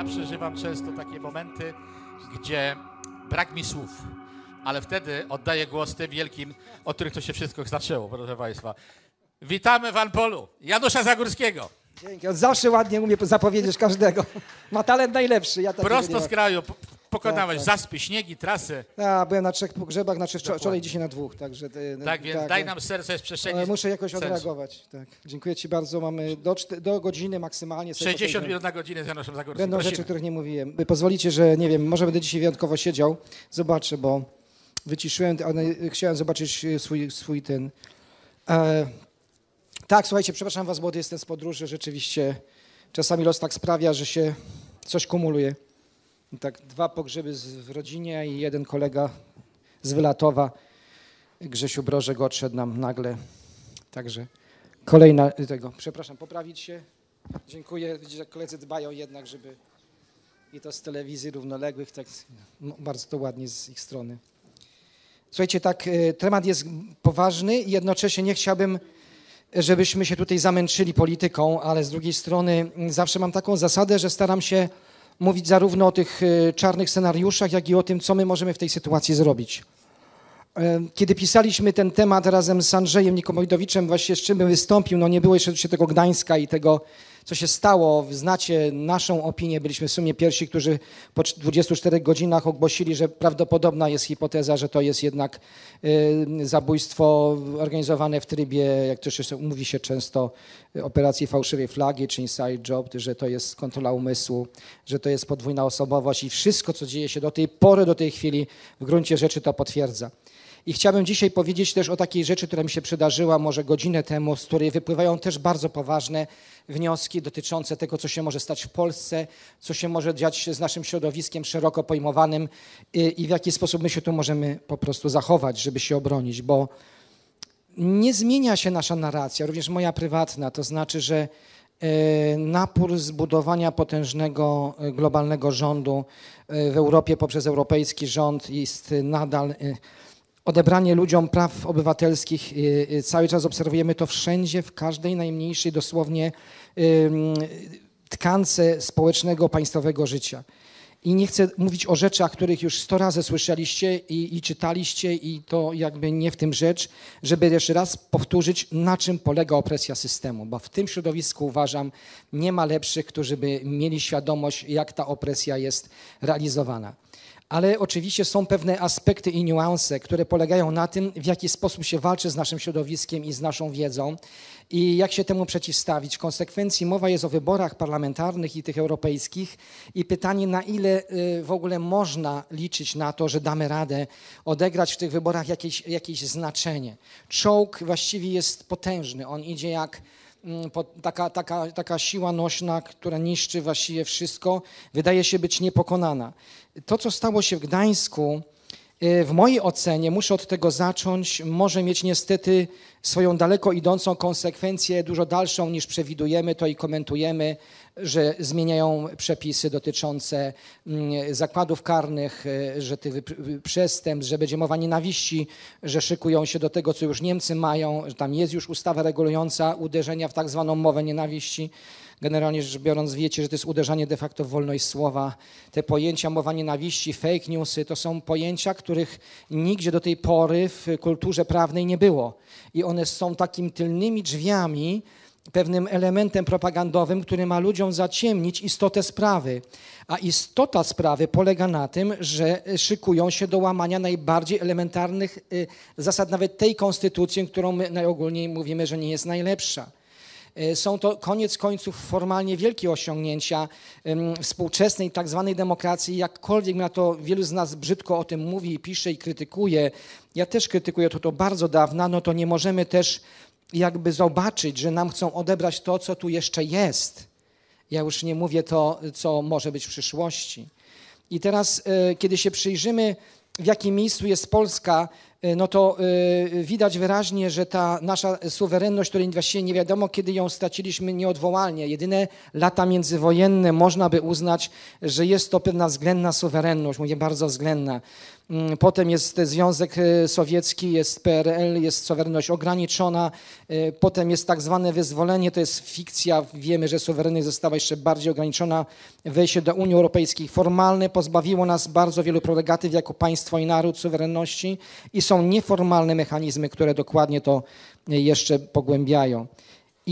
Ja przeżywam często takie momenty, gdzie brak mi słów, ale wtedy oddaję głos tym wielkim, od których to się wszystko zaczęło, proszę Państwa. Witamy w Anpolu, Janusza Zagórskiego. Dzięki, on zawsze ładnie umie zapowiedzieć każdego. Ma talent najlepszy. Ja Prosto z kraju, Pokonałeś tak, tak. zaspy, śniegi, trasy. Tak, byłem na trzech pogrzebach, znaczy wczoraj dzisiaj na dwóch. Także, tak, więc tak, daj no. nam serce z przestrzeni. Muszę jakoś sensu. odreagować. Tak. Dziękuję Ci bardzo. Mamy do, do godziny maksymalnie. 60 minut na godzinę z Janoszem Zagorskim. Będą Prosimy. rzeczy, których nie mówiłem. Pozwolicie, że nie wiem, może będę dzisiaj wyjątkowo siedział. Zobaczę, bo wyciszyłem, ale chciałem zobaczyć e, swój, swój ten... E, tak, słuchajcie, przepraszam Was, młody jestem z podróży. Rzeczywiście czasami los tak sprawia, że się coś kumuluje tak dwa pogrzeby w rodzinie i jeden kolega z Wylatowa, Grzesiu Brożek, odszedł nam nagle. Także kolejna, tego, przepraszam, poprawić się. Dziękuję, że koledzy dbają jednak, żeby i to z telewizji równoległych, tak no, bardzo to ładnie z ich strony. Słuchajcie, tak, e, temat jest poważny i jednocześnie nie chciałbym, żebyśmy się tutaj zamęczyli polityką, ale z drugiej strony mm, zawsze mam taką zasadę, że staram się mówić zarówno o tych y, czarnych scenariuszach, jak i o tym, co my możemy w tej sytuacji zrobić. E, kiedy pisaliśmy ten temat razem z Andrzejem Nikomowidowiczem, właśnie z czym bym wystąpił, no nie było jeszcze tego Gdańska i tego co się stało. Znacie naszą opinię, byliśmy w sumie pierwsi, którzy po 24 godzinach ogłosili, że prawdopodobna jest hipoteza, że to jest jednak y, zabójstwo organizowane w trybie, jak to się mówi się często, y, operacji fałszywej flagi czy inside job, że to jest kontrola umysłu, że to jest podwójna osobowość i wszystko, co dzieje się do tej pory, do tej chwili w gruncie rzeczy to potwierdza. I chciałbym dzisiaj powiedzieć też o takiej rzeczy, która mi się przydarzyła może godzinę temu, z której wypływają też bardzo poważne wnioski dotyczące tego, co się może stać w Polsce, co się może dziać z naszym środowiskiem szeroko pojmowanym y, i w jaki sposób my się tu możemy po prostu zachować, żeby się obronić, bo nie zmienia się nasza narracja, również moja prywatna, to znaczy, że e, napór zbudowania potężnego e, globalnego rządu e, w Europie poprzez europejski rząd jest nadal odebranie ludziom praw obywatelskich. Y, y, cały czas obserwujemy to wszędzie, w każdej najmniejszej dosłownie tkance społecznego, państwowego życia. I nie chcę mówić o rzeczach, których już sto razy słyszeliście i, i, czytaliście, i to jakby nie w tym rzecz, żeby jeszcze raz powtórzyć, na czym polega opresja systemu, bo w tym środowisku uważam, nie ma lepszych, którzy by mieli świadomość, jak ta opresja jest realizowana ale oczywiście są pewne aspekty i niuanse, które polegają na tym, w jaki sposób się walczy z naszym środowiskiem i z naszą wiedzą i jak się temu przeciwstawić. W konsekwencji mowa jest o wyborach parlamentarnych i tych europejskich i pytanie, na ile y, w ogóle można liczyć na to, że damy radę odegrać w tych wyborach jakieś, jakieś znaczenie. Czołg właściwie jest potężny, on idzie jak mm, taka, taka, taka siła nośna, która niszczy właściwie wszystko, wydaje się być niepokonana to, co stało się w Gdańsku, y, w mojej ocenie, muszę od tego zacząć, może mieć niestety swoją daleko idącą konsekwencję, dużo dalszą niż przewidujemy to i komentujemy, że zmieniają przepisy dotyczące mm, zakładów karnych, y, że tych y, przestępstw, że będzie mowa nienawiści, że szykują się do tego, co już Niemcy mają, że tam jest już ustawa regulująca uderzenia w tak zwaną mowę nienawiści generalnie rzecz biorąc wiecie, że to jest uderzanie de facto w wolność słowa. Te pojęcia mowa nienawiści, fake newsy to są pojęcia, których nigdzie do tej pory w kulturze prawnej nie było. I one są takim tylnymi drzwiami, pewnym elementem propagandowym, który ma ludziom zaciemnić istotę sprawy. A istota sprawy polega na tym, że szykują się do łamania najbardziej elementarnych y, zasad, nawet tej konstytucji, którą my najogólniej mówimy, że nie jest najlepsza. E, są to koniec końców formalnie wielkie osiągnięcia współczesnej tak zwanej demokracji, jakkolwiek na to wielu z nas brzydko o tym mówi, pisze i krytykuje. Ja też krytykuję to, to bardzo dawna, no to nie możemy też jakby zobaczyć, że nam chcą odebrać to, co tu jeszcze jest. Ja już nie mówię to, co może być w przyszłości. I teraz, e, kiedy się przyjrzymy, w jakim miejscu jest Polska E, no to e, widać wyraźnie, że ta nasza suwerenność, której właściwie nie wiadomo, kiedy ją straciliśmy nieodwołalnie, jedyne lata międzywojenne można by uznać, że jest to pewna względna suwerenność, mówię bardzo względna. Mm, potem jest Związek y, Sowiecki, jest PRL, jest suwerenność ograniczona. Y, potem jest tak zwane wyzwolenie, to jest fikcja. Wiemy, że suwerenność została jeszcze bardziej ograniczona. Wejście do Unii Europejskiej formalne pozbawiło nas bardzo wielu prolegatyw jako państwo i naród suwerenności i są nieformalne mechanizmy, które dokładnie to y, jeszcze pogłębiają.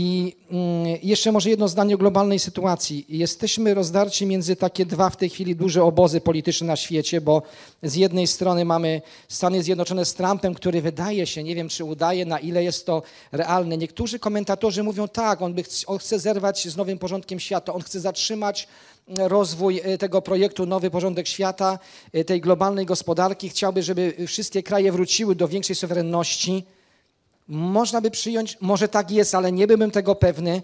I mm, jeszcze może jedno zdanie o globalnej sytuacji. Jesteśmy rozdarci między takie dwa w tej chwili duże obozy polityczne na świecie, bo z jednej strony mamy Stany Zjednoczone z Trumpem, który wydaje się, nie wiem czy udaje, na ile jest to realne. Niektórzy komentatorzy mówią tak, on, by, on chce zerwać z nowym porządkiem świata, on chce zatrzymać mm, rozwój e, tego projektu Nowy Porządek Świata, e, tej globalnej gospodarki. Chciałby, żeby wszystkie kraje wróciły do większej suwerenności można by przyjąć, może tak jest, ale nie byłbym tego pewny.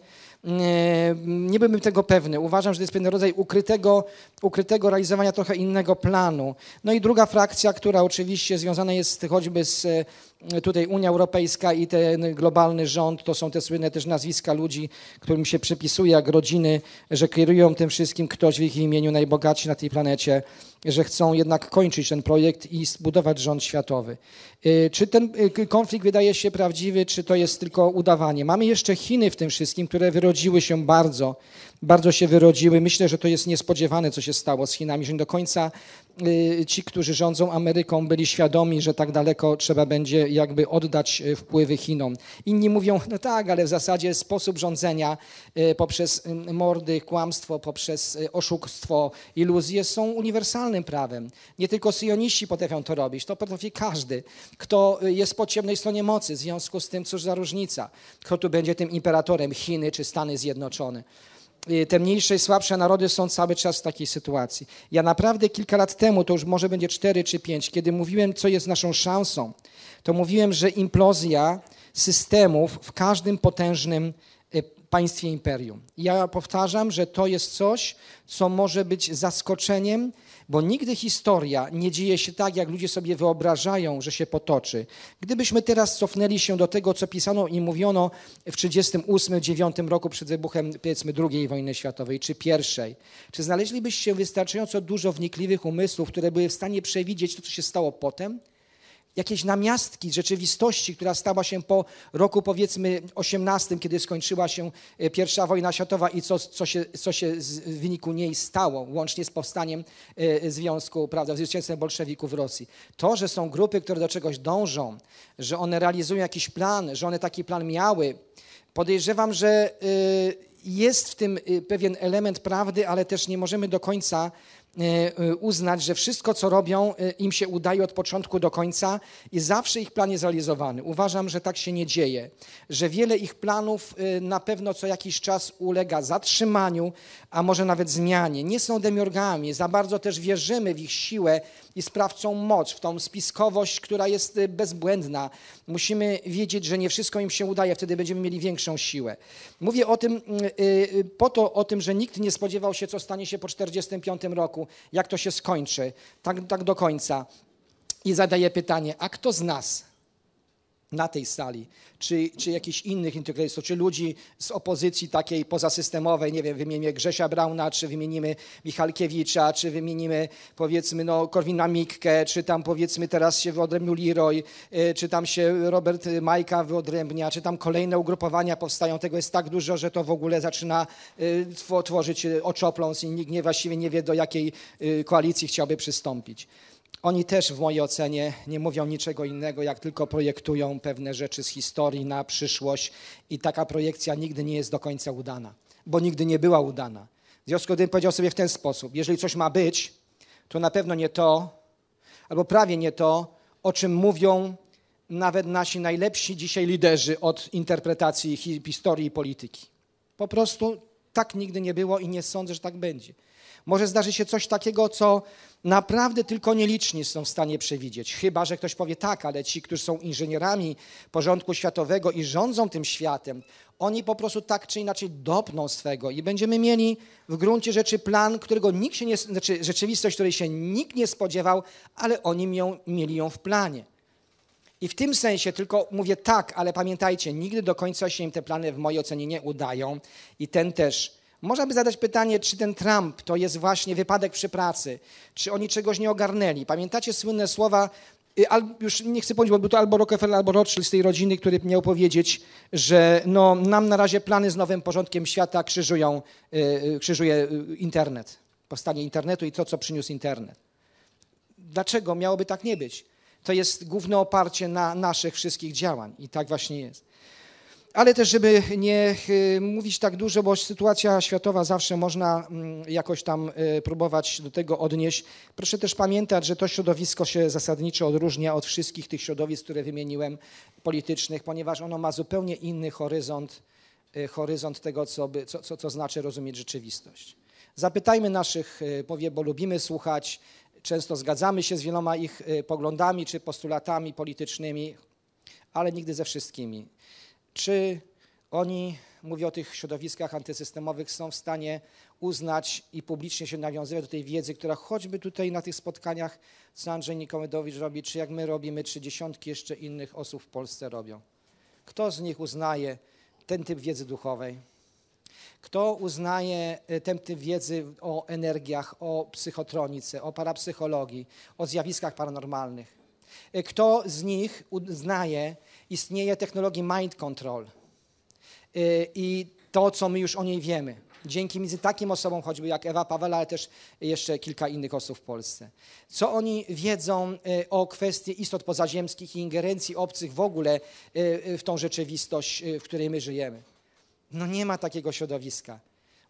Nie byłbym tego pewny. Uważam, że to jest pewien rodzaj ukrytego, ukrytego realizowania trochę innego planu. No i druga frakcja, która oczywiście związana jest choćby z e, tutaj Unia Europejska i ten globalny rząd, to są te słynne też nazwiska ludzi, którym się przypisuje, jak rodziny, że kierują tym wszystkim ktoś w ich imieniu najbogatszy na tej planecie że chcą jednak kończyć ten projekt i zbudować rząd światowy. Y, czy ten y, konflikt wydaje się prawdziwy, czy to jest tylko udawanie? Mamy jeszcze Chiny w tym wszystkim, które wyrodziły się bardzo, bardzo się wyrodziły. Myślę, że to jest niespodziewane, co się stało z Chinami, że nie do końca Y, ci, którzy rządzą Ameryką, byli świadomi, że tak daleko trzeba będzie jakby oddać y, wpływy Chinom. Inni mówią, no tak, ale w zasadzie sposób rządzenia y, poprzez mordy, kłamstwo, poprzez oszukstwo, iluzje są uniwersalnym prawem. Nie tylko syjoniści potrafią to robić, to potrafi każdy, kto jest po ciemnej stronie mocy, w związku z tym, cóż za różnica, kto tu będzie tym imperatorem Chiny czy Stany Zjednoczone. Y, te mniejsze i słabsze narody są cały czas w takiej sytuacji. Ja naprawdę kilka lat temu, to już może będzie cztery czy pięć, kiedy mówiłem, co jest naszą szansą, to mówiłem, że implozja systemów w każdym potężnym y, państwie imperium. Ja powtarzam, że to jest coś, co może być zaskoczeniem bo nigdy historia nie dzieje się tak, jak ludzie sobie wyobrażają, że się potoczy. Gdybyśmy teraz cofnęli się do tego, co pisano i mówiono w 1938-1939 roku przed wybuchem, powiedzmy, II wojny światowej czy pierwszej, czy znaleźlibyście wystarczająco dużo wnikliwych umysłów, które były w stanie przewidzieć to, co się stało potem? jakieś namiastki rzeczywistości, która stała się po roku powiedzmy 18, kiedy skończyła się e, I wojna światowa i co, co, się, co się w wyniku niej stało, łącznie z powstaniem e, e, Związku, prawda, zwycięstwem bolszewików w Rosji. To, że są grupy, które do czegoś dążą, że one realizują jakiś plan, że one taki plan miały, podejrzewam, że jest w tym pewien element prawdy, ale też nie możemy do końca E, e, uznać, że wszystko, co robią, e, im się udaje od początku do końca i zawsze ich plan jest realizowany. Uważam, że tak się nie dzieje, że wiele ich planów na pewno co jakiś czas ulega zatrzymaniu, a może nawet zmianie. Nie są demiurgami, za bardzo też wierzymy w ich siłę i sprawczą moc, w tą spiskowość, która jest y, bezbłędna. Musimy wiedzieć, że nie wszystko im się udaje, wtedy będziemy mieli większą siłę. Mówię o tym y, y, po to, o tym, że nikt nie spodziewał się, co stanie się po 45 roku, jak to się skończy, tak, tak do końca. I zadaję pytanie, a kto z nas na tej sali, czy, czy jakichś innych integralistów, czy ludzi z opozycji takiej pozasystemowej, nie wiem, wymienimy Grzesia Brauna, czy wymienimy Michalkiewicza, czy wymienimy powiedzmy no, Korwina Mikke, czy tam powiedzmy teraz się wyodrębnił Leroy, y, czy tam się Robert Majka wyodrębnia, czy tam kolejne ugrupowania powstają, tego jest tak dużo, że to w ogóle zaczyna y, tworzyć y, oczopląs i nikt nie, właściwie nie wie do jakiej koalicji chciałby przystąpić. Oni też w mojej ocenie nie mówią niczego innego, jak tylko projektują pewne rzeczy z historii na przyszłość i taka projekcja nigdy nie jest do końca udana, bo nigdy nie była udana. W związku z tym powiedział sobie w ten sposób, jeżeli coś ma być, to na pewno nie to, albo prawie nie to, o czym mówią nawet nasi najlepsi dzisiaj liderzy od interpretacji historii i polityki. Po prostu tak nigdy nie było i nie sądzę, że tak będzie. Może zdarzy się coś takiego, co naprawdę tylko nieliczni są w stanie przewidzieć. Chyba, że ktoś powie tak, ale ci, którzy są inżynierami porządku światowego i rządzą tym światem, oni po prostu tak czy inaczej dopną swego i będziemy mieli w gruncie rzeczy plan, którego nikt się nie, znaczy rzeczywistość, której się nikt nie spodziewał, ale oni ją, mieli ją w planie. I w tym sensie tylko mówię tak, ale pamiętajcie, nigdy do końca się im te plany w mojej ocenie nie udają i ten też można by zadać pytanie, czy ten Trump to jest właśnie wypadek przy pracy, czy oni czegoś nie ogarnęli. Pamiętacie słynne słowa, y, już nie chcę powiedzieć, bo był to albo Rockefeller, albo Rothschild z tej rodziny, który miał powiedzieć, że no, nam na razie plany z nowym porządkiem świata krzyżują, y, y, krzyżuje internet, powstanie internetu i to, co przyniósł internet. Dlaczego miałoby tak nie być? To jest główne oparcie na naszych wszystkich działań i tak właśnie jest. Ale też, żeby nie y, mówić tak dużo, bo sytuacja światowa zawsze można mm, jakoś tam y, próbować do tego odnieść. Proszę też pamiętać, że to środowisko się zasadniczo odróżnia od wszystkich tych środowisk, które wymieniłem, politycznych, ponieważ ono ma zupełnie inny horyzont, y, horyzont tego, co, by, co, co, co znaczy rozumieć rzeczywistość. Zapytajmy naszych powie, bo lubimy słuchać, często zgadzamy się z wieloma ich poglądami czy postulatami politycznymi, ale nigdy ze wszystkimi czy oni, mówię o tych środowiskach antysystemowych, są w stanie uznać i publicznie się nawiązywać do tej wiedzy, która choćby tutaj na tych spotkaniach, co Andrzej Nikomedowicz robi, czy jak my robimy, czy dziesiątki jeszcze innych osób w Polsce robią. Kto z nich uznaje ten typ wiedzy duchowej? Kto uznaje e, ten typ wiedzy o energiach, o psychotronice, o parapsychologii, o zjawiskach paranormalnych? E, kto z nich uznaje istnieje technologia mind control y, i to, co my już o niej wiemy. Dzięki między takim osobom choćby jak Ewa Pawela, ale też jeszcze kilka innych osób w Polsce. Co oni wiedzą y, o kwestii istot pozaziemskich i ingerencji obcych w ogóle y, w tą rzeczywistość, w której my żyjemy? No nie ma takiego środowiska.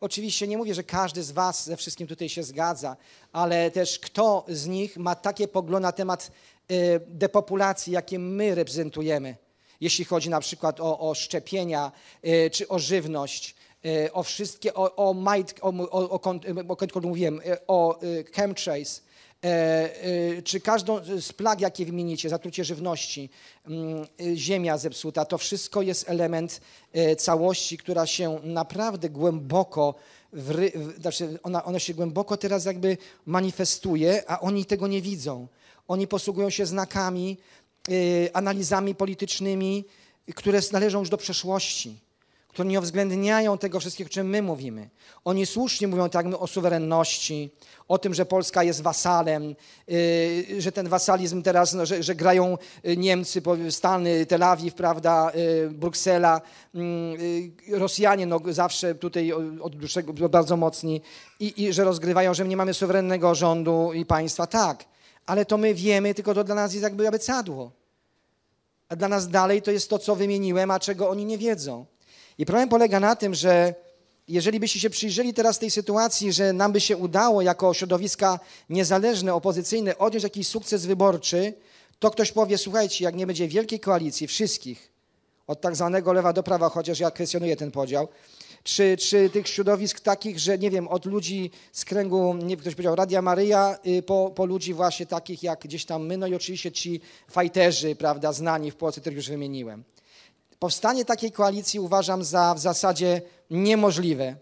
Oczywiście nie mówię, że każdy z Was ze wszystkim tutaj się zgadza, ale też kto z nich ma takie poglądy na temat depopulacji, jakie my reprezentujemy, jeśli chodzi na przykład o, o szczepienia y, czy o żywność, y, o wszystkie, o, o, o, o, o, y, o, mówiłem, o chemtrails, czy każdą z plag, jakie wymienicie, zatrucie żywności, mm, ziemia zepsuta, to wszystko jest element całości, która się naprawdę głęboko, znaczy ona, ona się głęboko teraz jakby manifestuje, a oni tego nie widzą. Oni posługują się znakami, Y, analizami politycznymi, które należą już do przeszłości, które nie uwzględniają tego wszystkiego, o czym my mówimy. Oni słusznie mówią tak o suwerenności, o tym, że Polska jest wasalem, y, że ten wasalizm teraz, no, że, że, grają y, Niemcy, Stany, Tel Awiw, prawda, Bruksela, mm, Rosjanie no, zawsze tutaj od dłuższego bardzo mocni i, i że rozgrywają, że nie mamy suwerennego rządu i państwa. Tak, ale to my wiemy, tylko to dla nas jest jakby abecadło. A dla nas dalej to jest to, co wymieniłem, a czego oni nie wiedzą. I problem polega na tym, że jeżeli byście się przyjrzeli teraz tej sytuacji, że nam by się udało jako środowiska niezależne, opozycyjne odnieść jakiś sukces wyborczy, to ktoś powie, słuchajcie, jak nie będzie wielkiej koalicji wszystkich, od tak zwanego lewa do prawa, chociaż ja kwestionuję ten podział, czy, czy tych środowisk takich, że nie wiem, od ludzi z kręgu, nie wiem, ktoś powiedział Radia Maryja, y, po, po ludzi właśnie takich jak gdzieś tam my, no i oczywiście ci fajterzy, prawda, znani w Polsce, których już wymieniłem. Powstanie takiej koalicji uważam za w zasadzie niemożliwe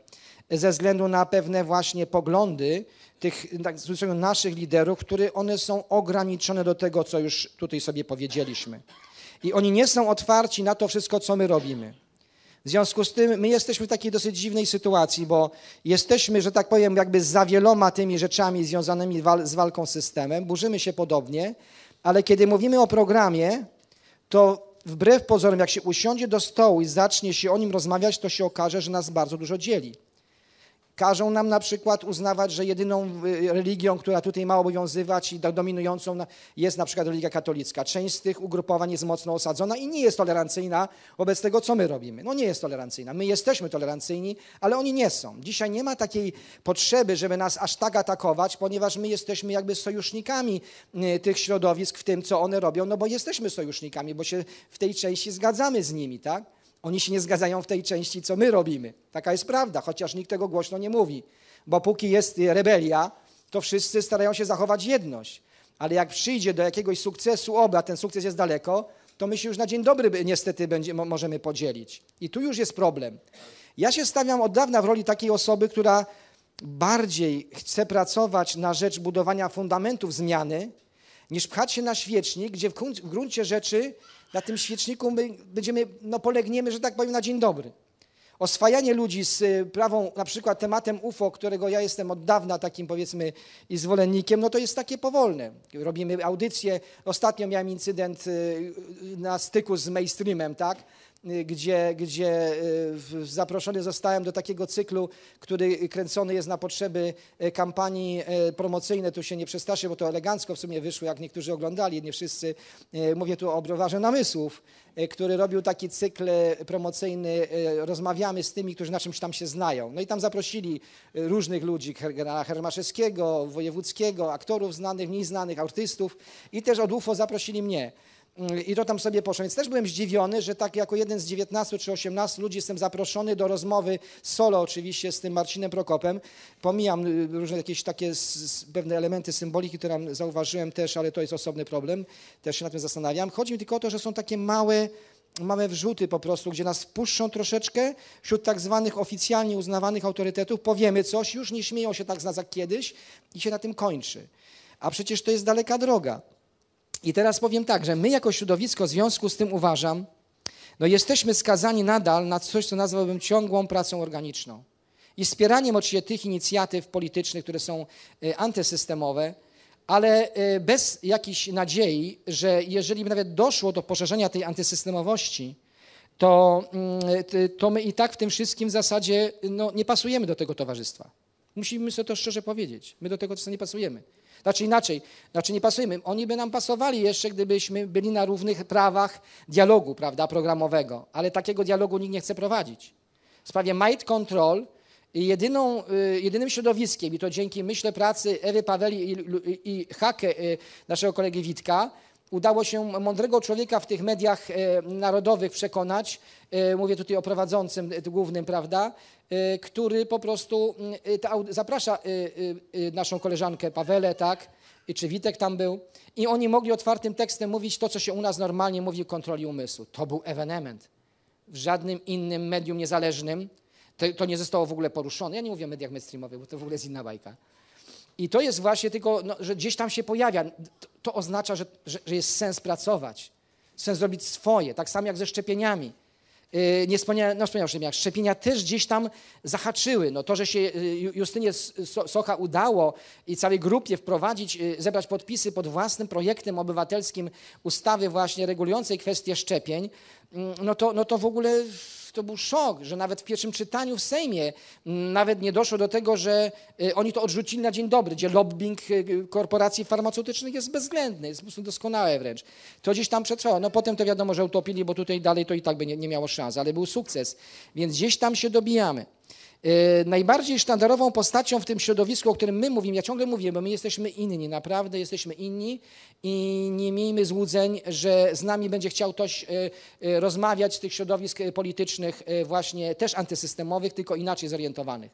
y, ze względu na pewne właśnie poglądy tych tak, naszych liderów, które one są ograniczone do tego, co już tutaj sobie powiedzieliśmy. I oni nie są otwarci na to wszystko, co my robimy. W związku z tym my jesteśmy w takiej dosyć dziwnej sytuacji, bo jesteśmy, że tak powiem, jakby za wieloma tymi rzeczami związanymi wal z walką z systemem, burzymy się podobnie, ale kiedy mówimy o programie, to wbrew pozorom, jak się usiądzie do stołu i zacznie się o nim rozmawiać, to się okaże, że nas bardzo dużo dzieli. Każą nam na przykład uznawać, że jedyną y, religią, która tutaj ma obowiązywać i dominującą jest na przykład religia katolicka. Część z tych ugrupowań jest mocno osadzona i nie jest tolerancyjna wobec tego, co my robimy. No nie jest tolerancyjna. My jesteśmy tolerancyjni, ale oni nie są. Dzisiaj nie ma takiej potrzeby, żeby nas aż tak atakować, ponieważ my jesteśmy jakby sojusznikami y, tych środowisk w tym, co one robią, no bo jesteśmy sojusznikami, bo się w tej części zgadzamy z nimi, tak? Oni się nie zgadzają w tej części, co my robimy. Taka jest prawda, chociaż nikt tego głośno nie mówi. Bo póki jest rebelia, to wszyscy starają się zachować jedność. Ale jak przyjdzie do jakiegoś sukcesu oba, ten sukces jest daleko, to my się już na dzień dobry niestety będzie, możemy podzielić. I tu już jest problem. Ja się stawiam od dawna w roli takiej osoby, która bardziej chce pracować na rzecz budowania fundamentów zmiany, niż pchać się na świecznik, gdzie w gruncie rzeczy na tym świeczniku my będziemy, no polegniemy, że tak powiem, na dzień dobry. Oswajanie ludzi z y, prawą, na przykład tematem UFO, którego ja jestem od dawna takim powiedzmy i zwolennikiem, no to jest takie powolne. Robimy audycje. Ostatnio miałem incydent y, na styku z mainstreamem, tak? Y, gdzie, gdzie y, zaproszony zostałem do takiego cyklu, który kręcony jest na potrzeby y, kampanii promocyjnej. Tu się nie przestraszę, bo to elegancko w sumie wyszło, jak niektórzy oglądali, nie wszyscy. Mówię tu o browarze namysłów, który robił taki cykl promocyjny. Rozmawiamy z tymi, którzy na czymś tam się znają. No i tam zaprosili różnych ludzi, generała Hermaszewskiego, wojewódzkiego, aktorów znanych, mniej znanych, artystów i też od UFO zaprosili mnie. Mm, I to tam sobie poszło. Więc też byłem zdziwiony, że tak jako jeden z 19 czy 18 ludzi jestem zaproszony do rozmowy solo oczywiście z tym Marcinem Prokopem. Pomijam y, różne jakieś takie pewne elementy symboliki, które zauważyłem też, ale to jest osobny problem. Też się nad tym zastanawiam. Chodzi mi tylko o to, że są takie małe małe wrzuty po prostu, gdzie nas puszczą troszeczkę wśród tak zwanych oficjalnie uznawanych autorytetów, powiemy coś, już nie śmieją się tak z nas jak kiedyś i się na tym kończy. A przecież to jest daleka droga. I teraz powiem tak, że my jako środowisko w związku z tym uważam, no jesteśmy skazani nadal na coś, co nazwałbym ciągłą pracą organiczną. I wspieraniem oczywiście tych inicjatyw politycznych, które są y, antysystemowe, ale y, bez jakiejś nadziei, że jeżeli by nawet doszło do poszerzenia tej antysystemowości, to, mm, to my i tak w tym wszystkim w zasadzie no, nie pasujemy do tego towarzystwa. Musimy sobie to szczerze powiedzieć. My do tego nie pasujemy. Znaczy inaczej, znaczy nie pasujemy. Oni by nam pasowali jeszcze, gdybyśmy byli na równych prawach dialogu, prawda, programowego, ale takiego dialogu nikt nie chce prowadzić. W sprawie Mind Control jedyną, y, jedynym środowiskiem, i to dzięki myślę pracy Ewy Paweli i, i, i Hake, y, naszego kolegi Witka, udało się mądrego człowieka w tych mediach e, narodowych przekonać, e, mówię tutaj o prowadzącym e, głównym, prawda, który po prostu mm, zaprasza naszą koleżankę Pawelę, tak, czy Witek tam był. I oni mogli otwartym tekstem mówić to, co się u nas normalnie mówi o kontroli umysłu. To był ewenement. W żadnym innym medium niezależnym to, to nie zostało w ogóle poruszone. Ja nie mówię o mediach mainstreamowych, bo to w ogóle jest inna bajka. I to jest właśnie tylko, no, że gdzieś tam się pojawia. To, to oznacza, że, że, że, jest sens pracować, sens robić swoje, tak samo jak ze szczepieniami. Yy, nie wspomniałem, no wspomniałem jak szczepienia też gdzieś tam zahaczyły. No to, że się y, Justynie Socha udało i całej grupie wprowadzić, y, zebrać podpisy pod własnym projektem obywatelskim ustawy właśnie regulującej kwestię szczepień, Mm, no to, no to w ogóle to był szok, że nawet w pierwszym czytaniu w Sejmie mm, nawet nie doszło do tego, że y, oni to odrzucili na dzień dobry, gdzie lobbying y, korporacji farmaceutycznych jest bezwzględny, jest po prostu doskonałe wręcz. To gdzieś tam przetrwało. No potem to wiadomo, że utopili, bo tutaj dalej to i tak by nie, nie miało szans, ale był sukces. Więc gdzieś tam się dobijamy. Y, najbardziej sztandarową postacią w tym środowisku, o którym my mówimy, ja ciągle mówię, bo my jesteśmy inni, naprawdę jesteśmy inni i nie miejmy złudzeń, że z nami będzie chciał ktoś y, y, rozmawiać z tych środowisk politycznych właśnie też antysystemowych, tylko inaczej zorientowanych.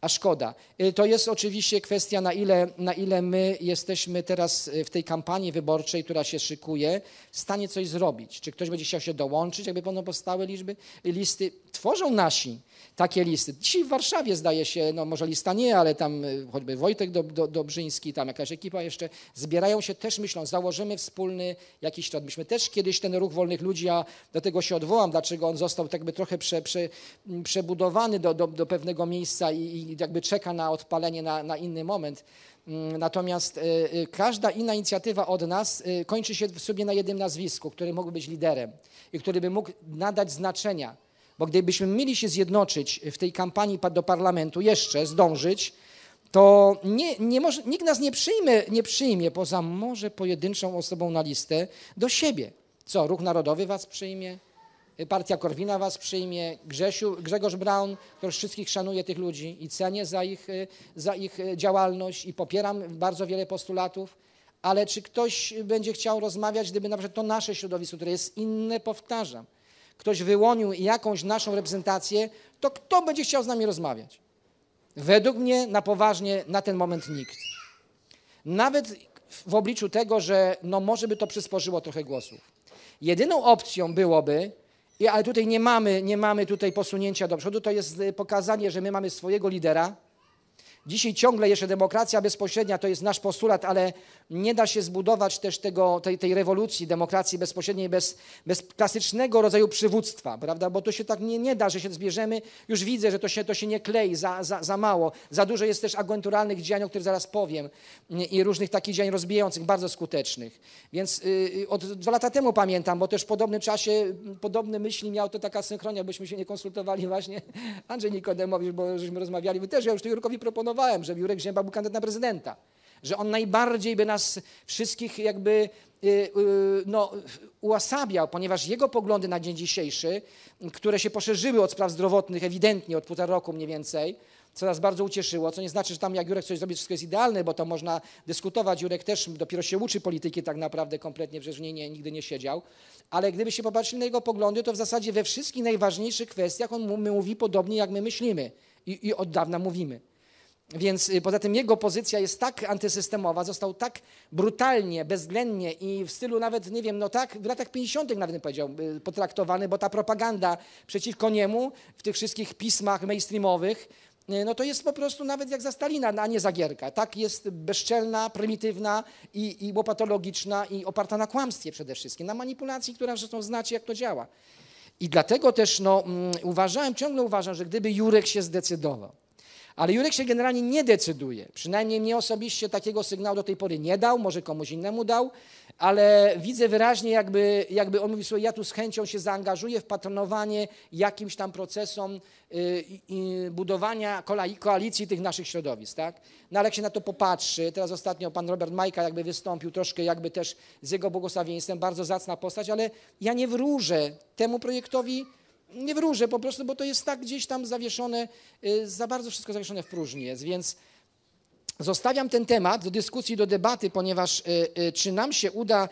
A szkoda. To jest oczywiście kwestia, na ile, na ile my jesteśmy teraz w tej kampanii wyborczej, która się szykuje, w stanie coś zrobić. Czy ktoś będzie chciał się dołączyć, jakby powstały liczby, listy. Tworzą nasi takie listy. Dzisiaj w Warszawie zdaje się, no może lista nie, ale tam y, choćby Wojtek Dobrzyński, tam jakaś ekipa jeszcze, zbierają się też myślą, założymy wspólny jakiś to. Myśmy też kiedyś ten ruch wolnych ludzi, a do tego się odwołam, dlaczego on został jakby trochę prze, prze, mm, przebudowany do, do, do, pewnego miejsca i, i, jakby czeka na odpalenie na, na inny moment. Mm, natomiast y, y, każda inna inicjatywa od nas kończy się w sobie na jednym nazwisku, który mógł być liderem i który by mógł nadać znaczenia bo gdybyśmy mieli się zjednoczyć w tej kampanii do parlamentu, jeszcze zdążyć, to nie, nie może, nikt nas nie przyjmie, nie przyjmie poza może pojedynczą osobą na listę do siebie. Co, Ruch Narodowy was przyjmie? Partia Korwina was przyjmie, Grzesiu, Grzegorz Braun, który wszystkich szanuje tych ludzi i cenię za ich, za ich działalność i popieram bardzo wiele postulatów, ale czy ktoś będzie chciał rozmawiać, gdyby na przykład to nasze środowisko, które jest inne, powtarzam, ktoś wyłonił jakąś naszą reprezentację, to kto będzie chciał z nami rozmawiać? Według mnie na poważnie na ten moment nikt. Nawet w obliczu tego, że no może by to przysporzyło trochę głosów. Jedyną opcją byłoby, ale tutaj nie mamy, nie mamy tutaj posunięcia do przodu, to jest y, pokazanie, że my mamy swojego lidera, Dzisiaj ciągle jeszcze demokracja bezpośrednia to jest nasz postulat, ale nie da się zbudować też tego, tej, tej rewolucji demokracji bezpośredniej bez, bez klasycznego rodzaju przywództwa, prawda? Bo to się tak nie, nie da, że się zbierzemy. Już widzę, że to się, to się nie klei za, za, za mało. Za dużo jest też agenturalnych działań, o których zaraz powiem, i różnych takich działań rozbijających, bardzo skutecznych. Więc y, y, od dwa lata temu pamiętam, bo też w podobnym czasie, podobne myśli miał, to taka synchronia, byśmy się nie konsultowali właśnie. Andrzej Nikodemowicz, bo żeśmy rozmawiali, bo też ja już to Jurkowi proponowałem, głosowałem, że Jurek Ziemba był kandydat na prezydenta, że on najbardziej by nas wszystkich jakby y, y, no, ułasabiał, ponieważ jego poglądy na dzień dzisiejszy, które się poszerzyły od spraw zdrowotnych ewidentnie od półtora roku mniej więcej, co nas bardzo ucieszyło, co nie znaczy, że tam jak Jurek coś zrobi, wszystko jest idealne, bo to można dyskutować. Jurek też dopiero się uczy polityki tak naprawdę kompletnie, przecież nie, nie, nigdy nie siedział. Ale gdyby się popatrzyli na jego poglądy, to w zasadzie we wszystkich najważniejszych kwestiach on mówi podobnie, jak my myślimy i, i od dawna mówimy. Więc y, poza tym jego pozycja jest tak antysystemowa, został tak brutalnie, bezwzględnie i w stylu nawet, nie wiem, no tak, w latach 50. nawet bym powiedział, y, potraktowany, bo ta propaganda przeciwko niemu w tych wszystkich pismach mainstreamowych, y, no to jest po prostu nawet jak za Stalina, a nie za Gierka. Tak jest bezczelna, prymitywna i, i łopatologiczna i oparta na kłamstwie przede wszystkim, na manipulacji, która zresztą znacie, jak to działa. I dlatego też no, mm, uważałem, ciągle uważam, że gdyby Jurek się zdecydował, ale Jurek się generalnie nie decyduje. Przynajmniej mnie osobiście takiego sygnału do tej pory nie dał, może komuś innemu dał, ale widzę wyraźnie, jakby, jakby on mówił, sobie, ja tu z chęcią się zaangażuję w patronowanie jakimś tam procesom y, y, budowania koalicji tych naszych środowisk, tak? No ale jak się na to popatrzy, teraz ostatnio pan Robert Majka jakby wystąpił, troszkę jakby też z jego błogosławieństwem, bardzo zacna postać, ale ja nie wróżę temu projektowi, nie wróżę po prostu, bo to jest tak gdzieś tam zawieszone, y, za bardzo wszystko zawieszone w próżni jest, więc zostawiam ten temat do dyskusji, do debaty, ponieważ y, y, czy nam się uda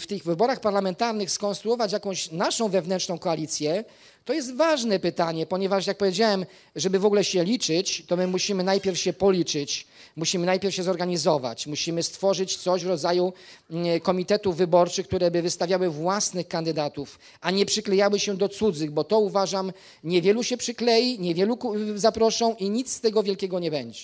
w tych wyborach parlamentarnych skonstruować jakąś naszą wewnętrzną koalicję, to jest ważne pytanie, ponieważ jak powiedziałem, żeby w ogóle się liczyć, to my musimy najpierw się policzyć, musimy najpierw się zorganizować, musimy stworzyć coś w rodzaju mm, komitetów wyborczych, które by wystawiały własnych kandydatów, a nie przyklejały się do cudzych, bo to uważam, niewielu się przyklei, niewielu zaproszą i nic z tego wielkiego nie będzie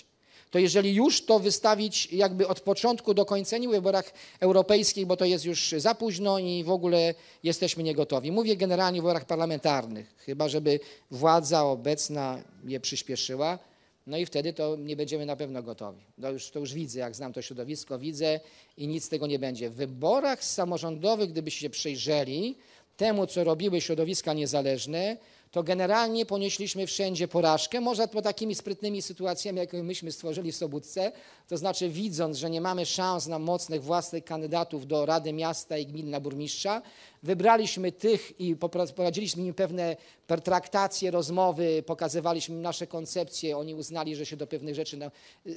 to jeżeli już to wystawić jakby od początku do końca, nie w wyborach europejskich, bo to jest już za późno i w ogóle jesteśmy niegotowi. Mówię generalnie o wyborach parlamentarnych, chyba żeby władza obecna je przyspieszyła, no i wtedy to nie będziemy na pewno gotowi. To no już, to już widzę, jak znam to środowisko, widzę i nic z tego nie będzie. W wyborach samorządowych, gdybyście się przyjrzeli temu, co robiły środowiska niezależne, to generalnie ponieśliśmy wszędzie porażkę, może po takimi sprytnymi sytuacjami, jakie myśmy stworzyli w Sobótce, to znaczy widząc, że nie mamy szans na mocnych własnych kandydatów do Rady Miasta i Gminy na burmistrza, Wybraliśmy tych i prowadziliśmy im pewne pertraktacje, rozmowy, pokazywaliśmy im nasze koncepcje. Oni uznali, że się do pewnych rzeczy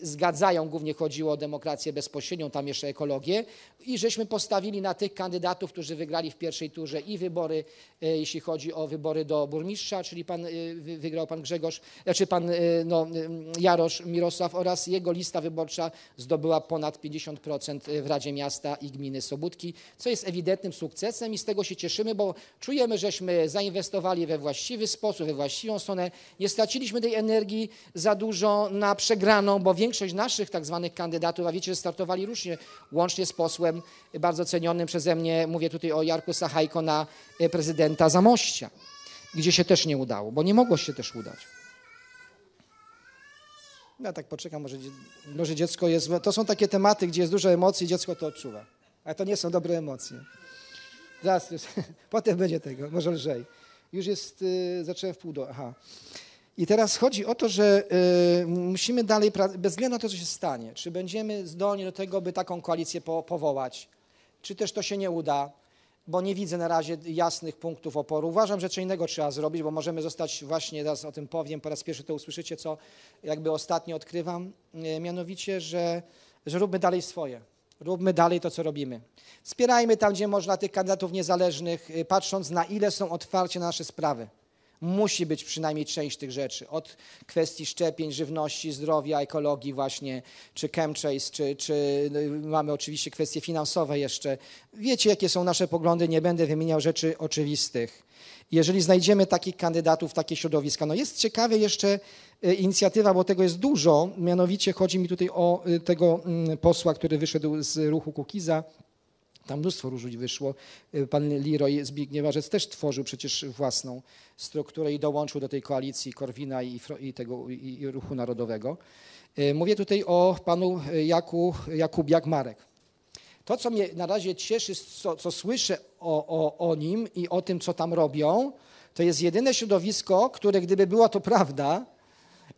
zgadzają. Głównie chodziło o demokrację bezpośrednią, tam jeszcze ekologię. I żeśmy postawili na tych kandydatów, którzy wygrali w pierwszej turze i wybory, e, jeśli chodzi o wybory do burmistrza, czyli pan, e, wygrał pan Grzegorz, znaczy pan e, no, Jarosz Mirosław oraz jego lista wyborcza zdobyła ponad 50% w Radzie Miasta i Gminy Sobudki, co jest ewidentnym sukcesem i z tego tego się cieszymy, bo czujemy, żeśmy zainwestowali we właściwy sposób, we właściwą stronę. Nie straciliśmy tej energii za dużo na przegraną, bo większość naszych tak zwanych kandydatów, a wiecie, że startowali różnie, łącznie z posłem bardzo cenionym przeze mnie, mówię tutaj o Jarku Sachajko na e, prezydenta Zamościa, gdzie się też nie udało, bo nie mogło się też udać. Ja tak poczekam, może, może dziecko jest. To są takie tematy, gdzie jest dużo emocji, dziecko to odczuwa. ale to nie są dobre emocje. Zaraz, potem będzie tego, może lżej. Już jest, y, zacząłem w pół do, aha. I teraz chodzi o to, że y, musimy dalej, bez względu na to, co się stanie, czy będziemy zdolni do tego, by taką koalicję po, powołać, czy też to się nie uda, bo nie widzę na razie jasnych punktów oporu. Uważam, że czegoś innego trzeba zrobić, bo możemy zostać, właśnie teraz o tym powiem, po raz pierwszy to usłyszycie, co jakby ostatnio odkrywam, y, mianowicie, że, że róbmy dalej swoje. Róbmy dalej to, co robimy. Wspierajmy tam, gdzie można tych kandydatów niezależnych, y, patrząc na ile są otwarcie na nasze sprawy musi być przynajmniej część tych rzeczy. Od kwestii szczepień, żywności, zdrowia, ekologii właśnie, czy chemtrails, czy, czy no, mamy oczywiście kwestie finansowe jeszcze. Wiecie, jakie są nasze poglądy, nie będę wymieniał rzeczy oczywistych. Jeżeli znajdziemy takich kandydatów, takie środowiska. No jest ciekawe jeszcze e, inicjatywa, bo tego jest dużo, mianowicie chodzi mi tutaj o e, tego mm, posła, który wyszedł z ruchu Kukiza, tam mnóstwo różnic wyszło. Y, pan Leroy Zbigniewarzec też tworzył przecież własną strukturę i dołączył do tej koalicji Korwina i, i tego i Ruchu Narodowego. Y, mówię tutaj o panu y, Jaku, Jakubiak Marek. To, co mnie na razie cieszy, co, co słyszę o, o, o nim i o tym, co tam robią, to jest jedyne środowisko, które gdyby była to prawda,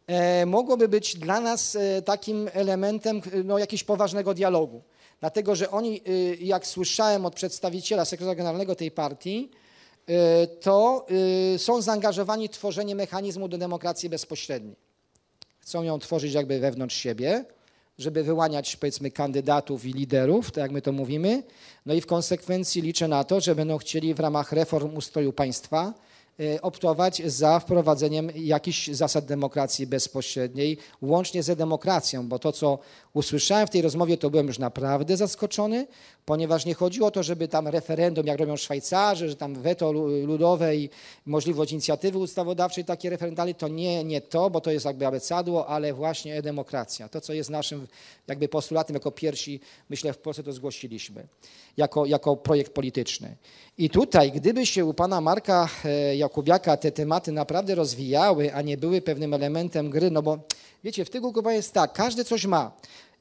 e, mogłoby być dla nas e, takim elementem no, jakiegoś poważnego dialogu. Dlatego, że oni, y, jak słyszałem od przedstawiciela sekretarza generalnego tej partii, y, to y, są zaangażowani w tworzenie mechanizmu do demokracji bezpośredniej. Chcą ją tworzyć jakby wewnątrz siebie, żeby wyłaniać powiedzmy kandydatów i liderów, tak jak my to mówimy. No i w konsekwencji liczę na to, że będą chcieli w ramach reform ustroju państwa Y, optować za wprowadzeniem jakichś zasad demokracji bezpośredniej, łącznie z demokracją, bo to, co usłyszałem w tej rozmowie, to byłem już naprawdę zaskoczony ponieważ nie chodziło o to, żeby tam referendum, jak robią Szwajcarzy, że tam weto ludowe i możliwość inicjatywy ustawodawczej, takie referendum, to nie, nie to, bo to jest jakby abecadło, ale właśnie e-demokracja. To, co jest naszym jakby postulatem, jako pierwsi, myślę, w Polsce to zgłosiliśmy, jako, jako projekt polityczny. I tutaj, gdyby się u pana Marka e, Jakubiaka te tematy naprawdę rozwijały, a nie były pewnym elementem gry, no bo wiecie, w tych ugrupowaniach jest tak, każdy coś ma.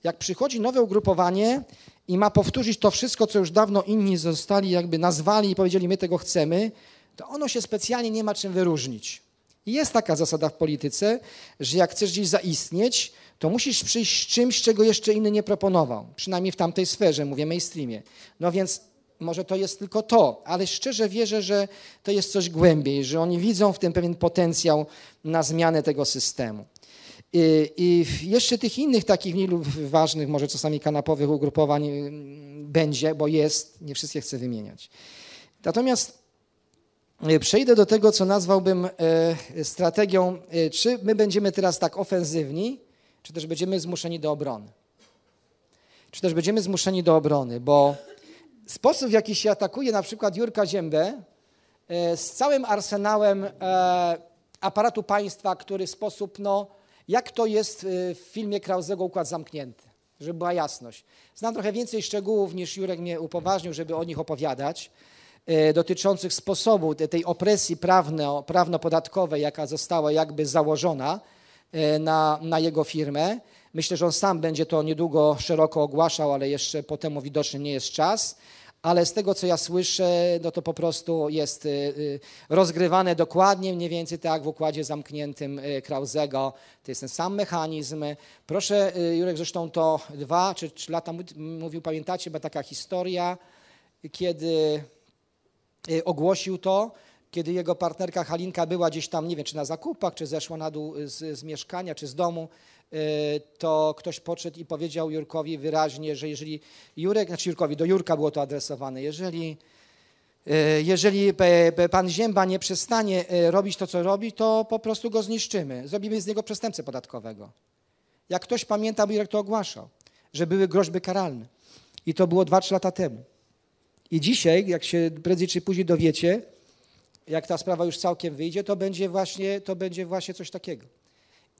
Jak przychodzi nowe ugrupowanie, i ma powtórzyć to wszystko, co już dawno inni zostali, jakby nazwali i powiedzieli, my tego chcemy, to ono się specjalnie nie ma czym wyróżnić. I jest taka zasada w polityce, że jak chcesz gdzieś zaistnieć, to musisz przyjść z czymś, czego jeszcze inny nie proponował. Przynajmniej w tamtej sferze, mówię mainstreamie. No więc może to jest tylko to, ale szczerze wierzę, że to jest coś głębiej, że oni widzą w tym pewien potencjał na zmianę tego systemu. I jeszcze tych innych takich lub ważnych, może czasami kanapowych ugrupowań mm, będzie, bo jest, nie wszystkie chcę wymieniać. Natomiast e, przejdę do tego, co nazwałbym e, strategią, e, czy my będziemy teraz tak ofensywni, czy też będziemy zmuszeni do obrony. Czy też będziemy zmuszeni do obrony, bo sposób, w jaki się atakuje na przykład Jurka Ziębę z całym arsenałem aparatu państwa, który w sposób no, jak to jest y, w filmie Krauzego Układ Zamknięty, żeby była jasność. Znam trochę więcej szczegółów niż Jurek mnie upoważnił, żeby o nich opowiadać, y, dotyczących sposobu tej opresji prawno, podatkowej jaka została jakby założona y, na, na jego firmę. Myślę, że on sam będzie to niedługo szeroko ogłaszał, ale jeszcze po temu widocznie nie jest czas ale z tego, co ja słyszę, no to po prostu jest y, y, rozgrywane dokładnie mniej więcej tak w układzie zamkniętym y, Krauzego. To jest ten sam mechanizm. Proszę, Jurek, zresztą to dwa czy trzy lata mówił, pamiętacie, bo taka historia, kiedy ogłosił to, kiedy jego partnerka Halinka była gdzieś tam, nie wiem, czy na zakupach, czy zeszła na dół z, z mieszkania, czy z domu, Y, to ktoś podszedł i powiedział Jurkowi wyraźnie, że jeżeli Jurek, znaczy Jurkowi, do Jurka było to adresowane, jeżeli, y, jeżeli pan Zięba nie przestanie y, robić to, co robi, to po prostu go zniszczymy. Zrobimy z niego przestępcę podatkowego. Jak ktoś pamięta, bo Jurek to ogłaszał, że były groźby karalne. I to było 2-3 lata temu. I dzisiaj, jak się prędzej czy później dowiecie, jak ta sprawa już całkiem wyjdzie, to będzie właśnie, to będzie właśnie coś takiego.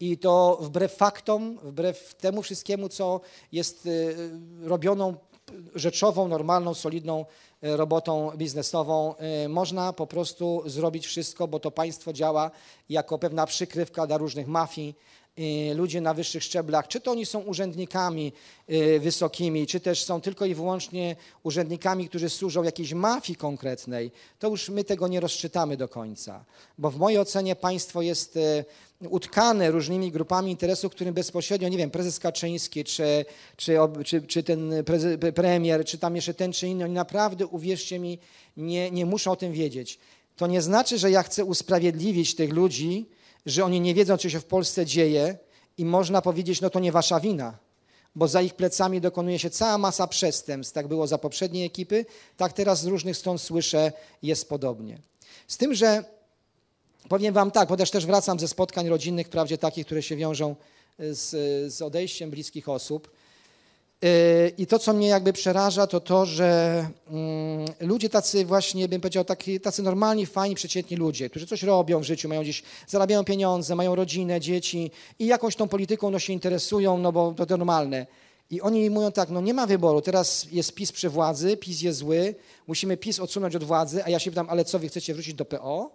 I to wbrew faktom, wbrew temu wszystkiemu, co jest y, y, robioną rzeczową, normalną, solidną y, robotą biznesową. Można po prostu zrobić wszystko, bo to państwo działa jako pewna przykrywka dla różnych mafii, Y, ludzie na wyższych szczeblach, czy to oni są urzędnikami y, wysokimi, czy też są tylko i wyłącznie urzędnikami, którzy służą jakiejś mafii konkretnej, to już my tego nie rozczytamy do końca. Bo w mojej ocenie państwo jest y, utkane różnymi grupami interesów, którym bezpośrednio, nie wiem, prezes Kaczyński, czy, czy, czy, czy ten premier, czy tam jeszcze ten, czy inny, oni naprawdę, uwierzcie mi, nie, nie muszą o tym wiedzieć. To nie znaczy, że ja chcę usprawiedliwić tych ludzi, że oni nie wiedzą, co się w Polsce dzieje i można powiedzieć, no to nie wasza wina, bo za ich plecami dokonuje się cała masa przestępstw. Tak było za poprzedniej ekipy, tak teraz z różnych stron słyszę, jest podobnie. Z tym, że powiem wam tak, bo też wracam ze spotkań rodzinnych, wprawdzie takich, które się wiążą e, z, e, z odejściem bliskich osób, Yy, I to, co mnie jakby przeraża, to to, że mm, ludzie tacy właśnie, bym powiedział, taki, tacy normalni, fajni, przeciętni ludzie, którzy coś robią w życiu, mają gdzieś, zarabiają pieniądze, mają rodzinę, dzieci i jakąś tą polityką no, się interesują, no bo to normalne. I oni mówią tak, no nie ma wyboru, teraz jest PiS przy władzy, PiS jest zły, musimy PiS odsunąć od władzy, a ja się pytam, ale co, wy chcecie wrócić do PO?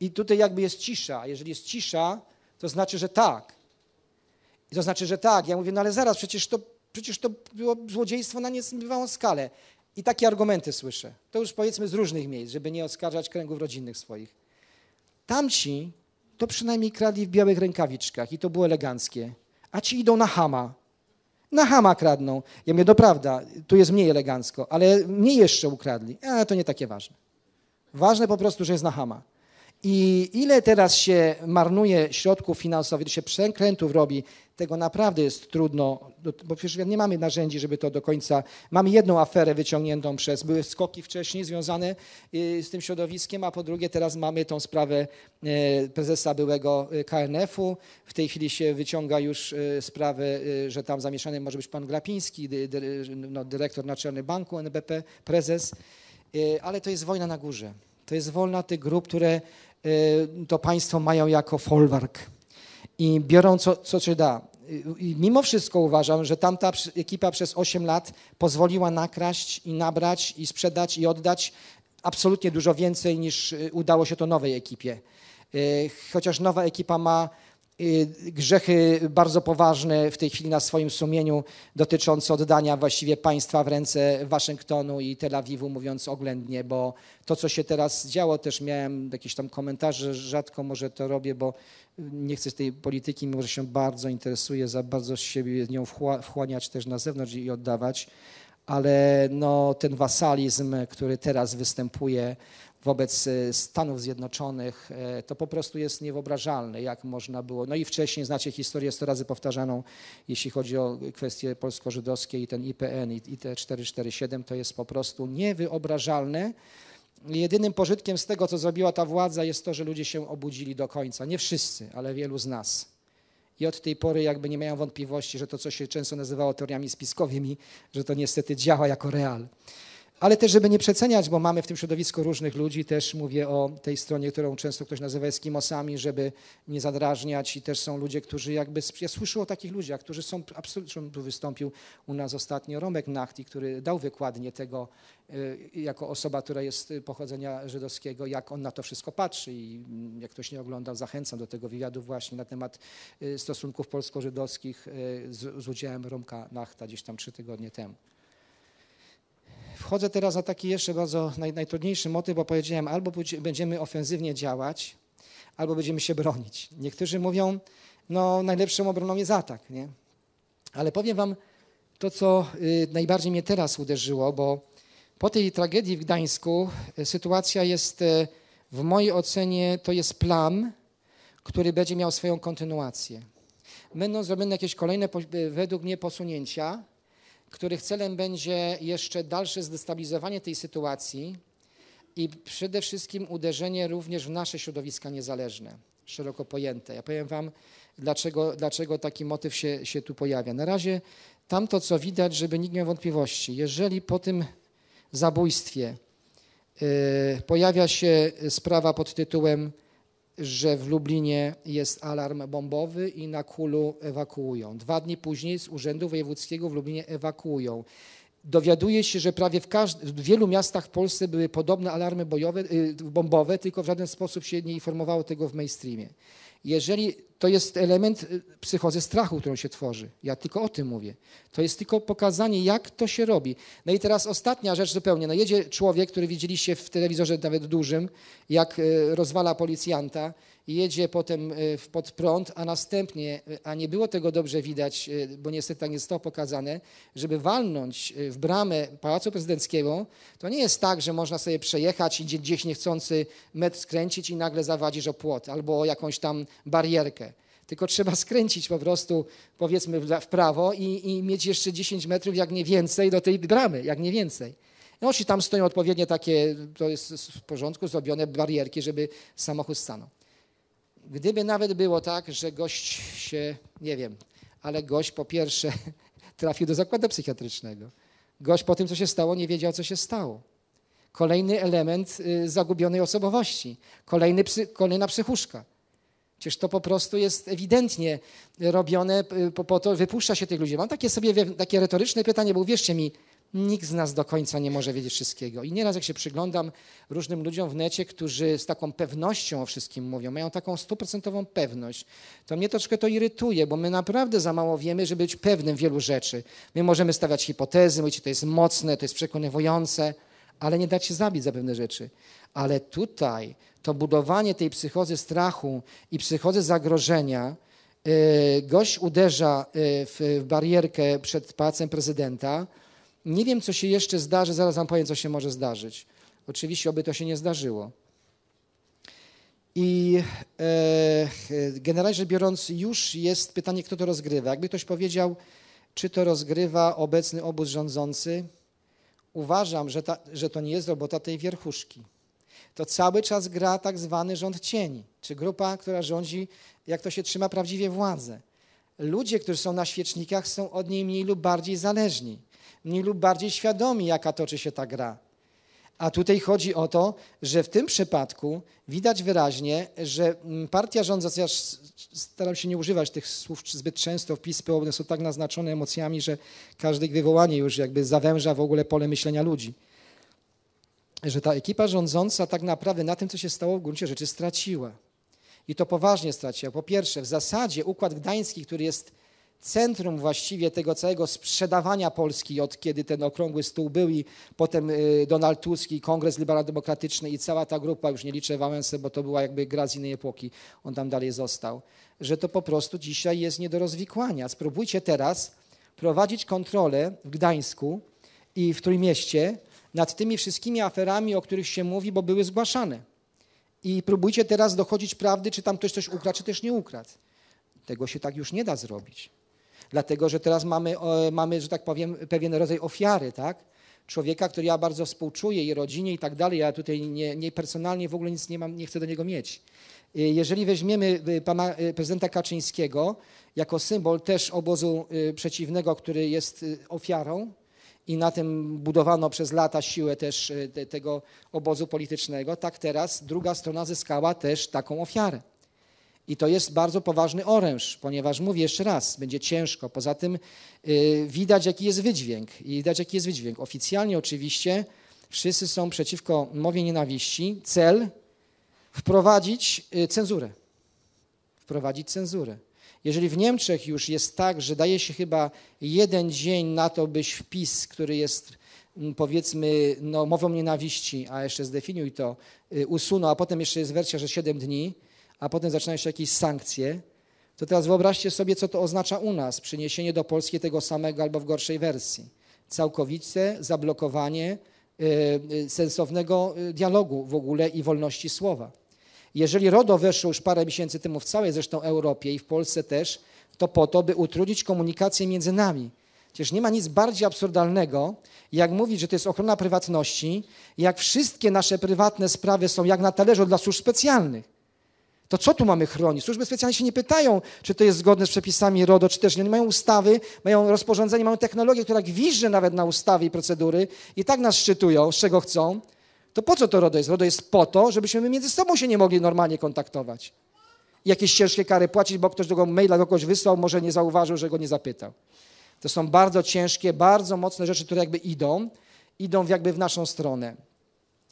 I tutaj jakby jest cisza. Jeżeli jest cisza, to znaczy, że tak, i to znaczy, że tak. Ja mówię, no ale zaraz, przecież to, przecież to było złodziejstwo na niezbywałą skalę. I takie argumenty słyszę. To już powiedzmy z różnych miejsc, żeby nie oskarżać kręgów rodzinnych swoich. Tamci to przynajmniej kradli w białych rękawiczkach i to było eleganckie. A ci idą na hama. Na hama kradną. Ja mówię, doprawda, no tu jest mniej elegancko, ale mnie jeszcze ukradli. Ale to nie takie ważne. Ważne po prostu, że jest na hama. I ile teraz się marnuje środków finansowych, ile się przekrętów robi tego naprawdę jest trudno, bo przecież nie mamy narzędzi, żeby to do końca. Mamy jedną aferę wyciągniętą przez, były skoki wcześniej związane y, z tym środowiskiem, a po drugie teraz mamy tą sprawę e, prezesa byłego e, KNF-u. W tej chwili się wyciąga już e, sprawę, że tam zamieszany może być pan Grapiński, no, no, dyrektor Naczelny Banku NBP, prezes. Ale to jest wojna na górze. To jest wolna tych grup, które to państwo mają jako folwark i biorą co, co się da. I mimo wszystko uważam, że tamta ekipa przez 8 lat pozwoliła nakraść i nabrać i sprzedać i oddać absolutnie dużo więcej niż y, udało się to nowej ekipie. Y, chociaż nowa ekipa ma Y, grzechy bardzo poważne w tej chwili na swoim sumieniu dotyczące oddania właściwie państwa w ręce Waszyngtonu i Tel Awiwu, mówiąc oględnie, bo to, co się teraz działo, też miałem jakieś tam komentarze, rzadko może to robię, bo nie chcę tej polityki, mimo że się bardzo interesuję, za bardzo siebie nią wchłaniać też na zewnątrz i oddawać, ale no, ten wasalizm, który teraz występuje, wobec e, Stanów Zjednoczonych, e, to po prostu jest niewyobrażalne, jak można było. No i wcześniej znacie historię sto razy powtarzaną, jeśli chodzi o kwestie polsko-żydowskie i ten IPN i, i te 447, to jest po prostu niewyobrażalne. Jedynym pożytkiem z tego, co zrobiła ta władza, jest to, że ludzie się obudzili do końca. Nie wszyscy, ale wielu z nas. I od tej pory jakby nie mają wątpliwości, że to, co się często nazywało teoriami spiskowymi, że to niestety działa jako real. Ale też, żeby nie przeceniać, bo mamy w tym środowisku różnych ludzi, też mówię o tej stronie, którą często ktoś nazywa eskimosami, żeby nie zadrażniać i też są ludzie, którzy jakby, ja słyszę o takich ludziach, którzy są, absolutnie tu wystąpił u nas ostatnio Romek Nachti, który dał wykładnię tego, y, jako osoba, która jest y, pochodzenia żydowskiego, jak on na to wszystko patrzy i mm, jak ktoś nie oglądał, zachęcam do tego wywiadu właśnie na temat y, stosunków polsko-żydowskich z, z udziałem Romka Nachta gdzieś tam trzy tygodnie temu. Wchodzę teraz na taki jeszcze bardzo naj, najtrudniejszy motyw, bo powiedziałem, albo będziemy ofensywnie działać, albo będziemy się bronić. Niektórzy mówią, no najlepszą obroną jest atak, nie? Ale powiem wam to, co y, najbardziej mnie teraz uderzyło, bo po tej tragedii w Gdańsku y, sytuacja jest, y, w mojej ocenie, to jest plan, który będzie miał swoją kontynuację. Będą zrobione jakieś kolejne, według mnie, posunięcia, których celem będzie jeszcze dalsze zdestabilizowanie tej sytuacji i przede wszystkim uderzenie również w nasze środowiska niezależne, szeroko pojęte. Ja powiem Wam, dlaczego, dlaczego taki motyw się, się tu pojawia. Na razie tamto, co widać, żeby nikt nie miał wątpliwości. Jeżeli po tym zabójstwie yy, pojawia się sprawa pod tytułem że w Lublinie jest alarm bombowy i na Kulu ewakuują. Dwa dni później z Urzędu Wojewódzkiego w Lublinie ewakuują. Dowiaduje się, że prawie w, każdy, w wielu miastach w Polsce były podobne alarmy bojowe, y, bombowe, tylko w żaden sposób się nie informowało tego w mainstreamie. Jeżeli to jest element y, psychozy strachu, którą się tworzy. Ja tylko o tym mówię. To jest tylko pokazanie, jak to się robi. No i teraz ostatnia rzecz zupełnie. No jedzie człowiek, który widzieliście w telewizorze nawet dużym, jak y, rozwala policjanta jedzie potem e, pod prąd, a następnie, e, a nie było tego dobrze widać, e, bo niestety tak nie zostało pokazane, żeby walnąć w bramę Pałacu Prezydenckiego, to nie jest tak, że można sobie przejechać, i gdzieś niechcący metr skręcić i nagle zawadzisz o płot albo o jakąś tam barierkę tylko trzeba skręcić po prostu, powiedzmy, w prawo i, i, mieć jeszcze 10 metrów, jak nie więcej, do tej bramy, jak nie więcej. No, i tam stoją odpowiednie takie, to jest w porządku, zrobione barierki, żeby samochód stanął. Gdyby nawet było tak, że gość się, nie wiem, ale gość po pierwsze trafił do zakładu psychiatrycznego. Gość po tym, co się stało, nie wiedział, co się stało. Kolejny element y, zagubionej osobowości, kolejny kolejna psychuszka. Przecież to po prostu jest ewidentnie robione y, po, po to, wypuszcza się tych ludzi. Mam takie sobie takie retoryczne pytanie, bo uwierzcie mi, nikt z nas do końca nie może wiedzieć wszystkiego. I nieraz jak się przyglądam różnym ludziom w necie, którzy z taką pewnością o wszystkim mówią, mają taką stuprocentową pewność, to mnie troszkę to irytuje, bo my naprawdę za mało wiemy, żeby być pewnym wielu rzeczy. My możemy stawiać hipotezy, mówić, to jest mocne, to jest przekonywujące, ale nie dać się zabić za pewne rzeczy. Ale tutaj to budowanie tej psychozy strachu i psychozy zagrożenia, y, gość uderza y, w barierkę przed pałacem prezydenta, nie wiem, co się jeszcze zdarzy, zaraz wam powiem, co się może zdarzyć. Oczywiście, oby to się nie zdarzyło. I e, generalnie rzecz biorąc, już jest pytanie, kto to rozgrywa. Jakby ktoś powiedział, czy to rozgrywa obecny obóz rządzący, uważam, że, ta, że to nie jest robota tej wierchuszki. To cały czas gra tak zwany rząd cieni, czy grupa, która rządzi, jak to się trzyma prawdziwie władzę. Ludzie, którzy są na świecznikach, są od niej mniej lub bardziej zależni mniej lub bardziej świadomi, jaka toczy się ta gra. A tutaj chodzi o to, że w tym przypadku widać wyraźnie, że mm, partia rządząca, ja staram się nie używać tych słów zbyt często, wpisy one są tak naznaczone emocjami, że każde ich wywołanie już jakby zawęża w ogóle pole myślenia ludzi. Że ta ekipa rządząca tak naprawdę na tym, co się stało w gruncie rzeczy, straciła. I to poważnie straciła. Po pierwsze, w zasadzie układ gdański, który jest centrum właściwie tego całego sprzedawania Polski, od kiedy ten okrągły stół był i potem y, Donald Tusk i Kongres Liberalno-Demokratyczny i cała ta grupa, już nie liczę Wałęsę, bo to była jakby gra z innej epoki, on tam dalej został, że to po prostu dzisiaj jest nie do rozwikłania. Spróbujcie teraz prowadzić kontrolę w Gdańsku i w Trójmieście nad tymi wszystkimi aferami, o których się mówi, bo były zgłaszane. I próbujcie teraz dochodzić prawdy, czy tam ktoś coś ukradł, czy też nie ukradł. Tego się tak już nie da zrobić dlatego że teraz mamy, e, mamy że tak powiem, pewien rodzaj ofiary, tak? Człowieka, który ja bardzo współczuję, jej rodzinie i tak dalej. Ja tutaj nie, nie personalnie w ogóle nic nie mam, nie chcę do niego mieć. E, jeżeli weźmiemy e, pana prezydenta Kaczyńskiego jako symbol też obozu przeciwnego, który jest ofiarą, i na tym budowano przez lata siłę też tego obozu politycznego, tak teraz druga strona zyskała też taką ofiarę. I to jest bardzo poważny oręż, ponieważ mówię jeszcze raz, będzie ciężko. Poza tym yy, widać, jaki jest wydźwięk. I widać, jaki jest wydźwięk. Oficjalnie oczywiście wszyscy są przeciwko mowie nienawiści. Cel wprowadzić yy, cenzurę. Wprowadzić cenzurę. Jeżeli w Niemczech już jest tak, że daje się chyba jeden dzień na to, byś wpis, który jest mm, powiedzmy no, mową nienawiści, a jeszcze zdefiniuj to, y, usunął, a potem jeszcze jest wersja, że 7 dni, a potem zaczynają się jakieś sankcje, to teraz wyobraźcie sobie, co to oznacza u nas, przyniesienie do Polski tego samego albo w gorszej wersji. Całkowite zablokowanie y, y, sensownego y, dialogu w ogóle i wolności słowa. Jeżeli RODO weszło już parę miesięcy temu w całej zresztą Europie i w Polsce też, to po to, by utrudnić komunikację między nami. Przecież nie ma nic bardziej absurdalnego, jak mówić, że to jest ochrona prywatności, jak wszystkie nasze prywatne sprawy są jak na talerzu dla służb specjalnych. To co tu mamy chronić? Służby specjalne się nie pytają, czy to jest zgodne z przepisami RODO, czy też nie. Oni mają ustawy, mają rozporządzenie, mają technologię, która gwizdże nawet na ustawy i procedury i tak nas szczytują, z czego chcą. To po co to RODO jest? RODO jest po to, żebyśmy my między sobą się nie mogli normalnie kontaktować. Jakieś ciężkie kary płacić, bo ktoś tego maila do kogoś wysłał, może nie zauważył, że go nie zapytał. To są bardzo ciężkie, bardzo mocne rzeczy, które jakby idą, idą jakby w naszą stronę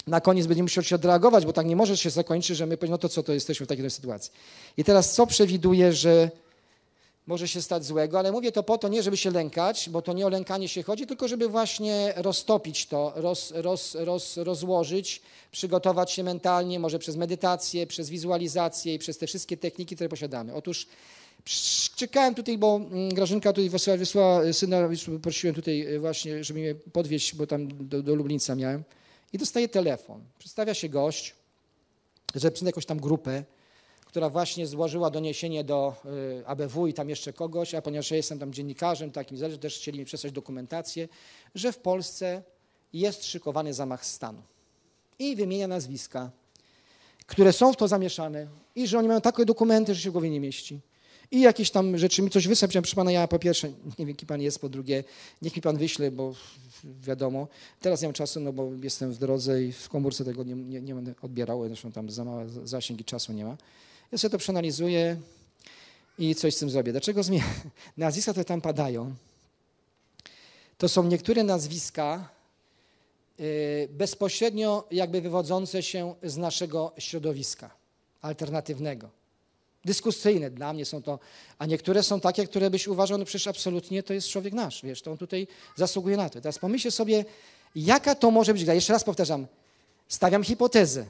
na koniec będziemy musieli się odreagować, bo tak nie może się zakończyć, że my powiemy, no to co, to jesteśmy w takiej sytuacji. I teraz co przewiduje, że może się stać złego, ale mówię to po to nie, żeby się lękać, bo to nie o lękanie się chodzi, tylko żeby właśnie roztopić to, roz, roz, roz, rozłożyć, przygotować się mentalnie, może przez medytację, przez wizualizację i przez te wszystkie techniki, które posiadamy. Otóż czekałem tutaj, bo mm, Grażynka tutaj wysłała, wysłała syna, prosiłem tutaj właśnie, żeby mnie podwieźć, bo tam do, do miałem. I dostaje telefon. Przedstawia się gość, reprezentuje jakąś tam grupę, która właśnie złożyła doniesienie do y, ABW i tam jeszcze kogoś, a ponieważ ja jestem tam dziennikarzem, takim zależy, też chcieli mi przesłać dokumentację, że w Polsce jest szykowany zamach stanu. I wymienia nazwiska, które są w to zamieszane i że oni mają takie dokumenty, że się w głowie nie mieści i jakieś tam rzeczy mi coś wysłał. Powiedziałem, pana, ja po pierwsze nie wiem, kim pan jest, po drugie niech mi pan wyśle, bo wiadomo. Teraz nie mam czasu, no bo jestem w drodze i w komórce tego nie, nie, nie będę odbierał, zresztą tam za mały zasięg i czasu nie ma. Ja sobie to przeanalizuję i coś z tym zrobię. Dlaczego zmienię? Nazwiska, które tam padają, to są niektóre nazwiska y, bezpośrednio jakby wywodzące się z naszego środowiska alternatywnego dyskusyjne dla mnie są to, a niektóre są takie, które byś uważał, no przecież absolutnie to jest człowiek nasz, wiesz, to on tutaj zasługuje na to. Teraz pomyślcie sobie, jaka to może być gra. Jeszcze raz powtarzam, stawiam hipotezę,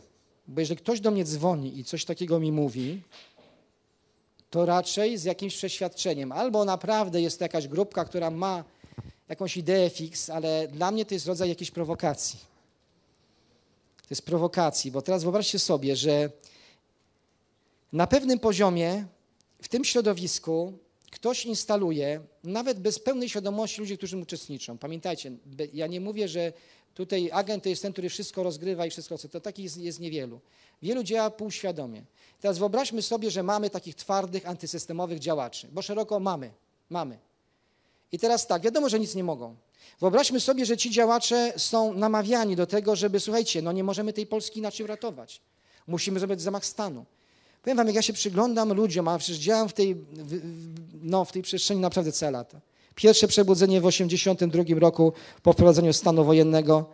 bo jeżeli ktoś do mnie dzwoni i coś takiego mi mówi, to raczej z jakimś przeświadczeniem. Albo naprawdę jest to jakaś grupka, która ma jakąś ideę fix, ale dla mnie to jest rodzaj jakiejś prowokacji. To jest prowokacji, bo teraz wyobraźcie sobie, że na pewnym poziomie w tym środowisku ktoś instaluje, nawet bez pełnej świadomości ludzi, którzy uczestniczą. Pamiętajcie, ja nie mówię, że tutaj agent to jest ten, który wszystko rozgrywa i wszystko chce. To takich jest, jest niewielu. Wielu działa półświadomie. Teraz wyobraźmy sobie, że mamy takich twardych, antysystemowych działaczy, bo szeroko mamy, mamy. I teraz tak, wiadomo, że nic nie mogą. Wyobraźmy sobie, że ci działacze są namawiani do tego, żeby, słuchajcie, no nie możemy tej Polski inaczej ratować. Musimy zrobić zamach stanu. Powiem wam, jak ja się przyglądam ludziom, a przecież działam w tej, w, no, w tej przestrzeni naprawdę całe lata. Pierwsze przebudzenie w 1982 roku po wprowadzeniu stanu wojennego,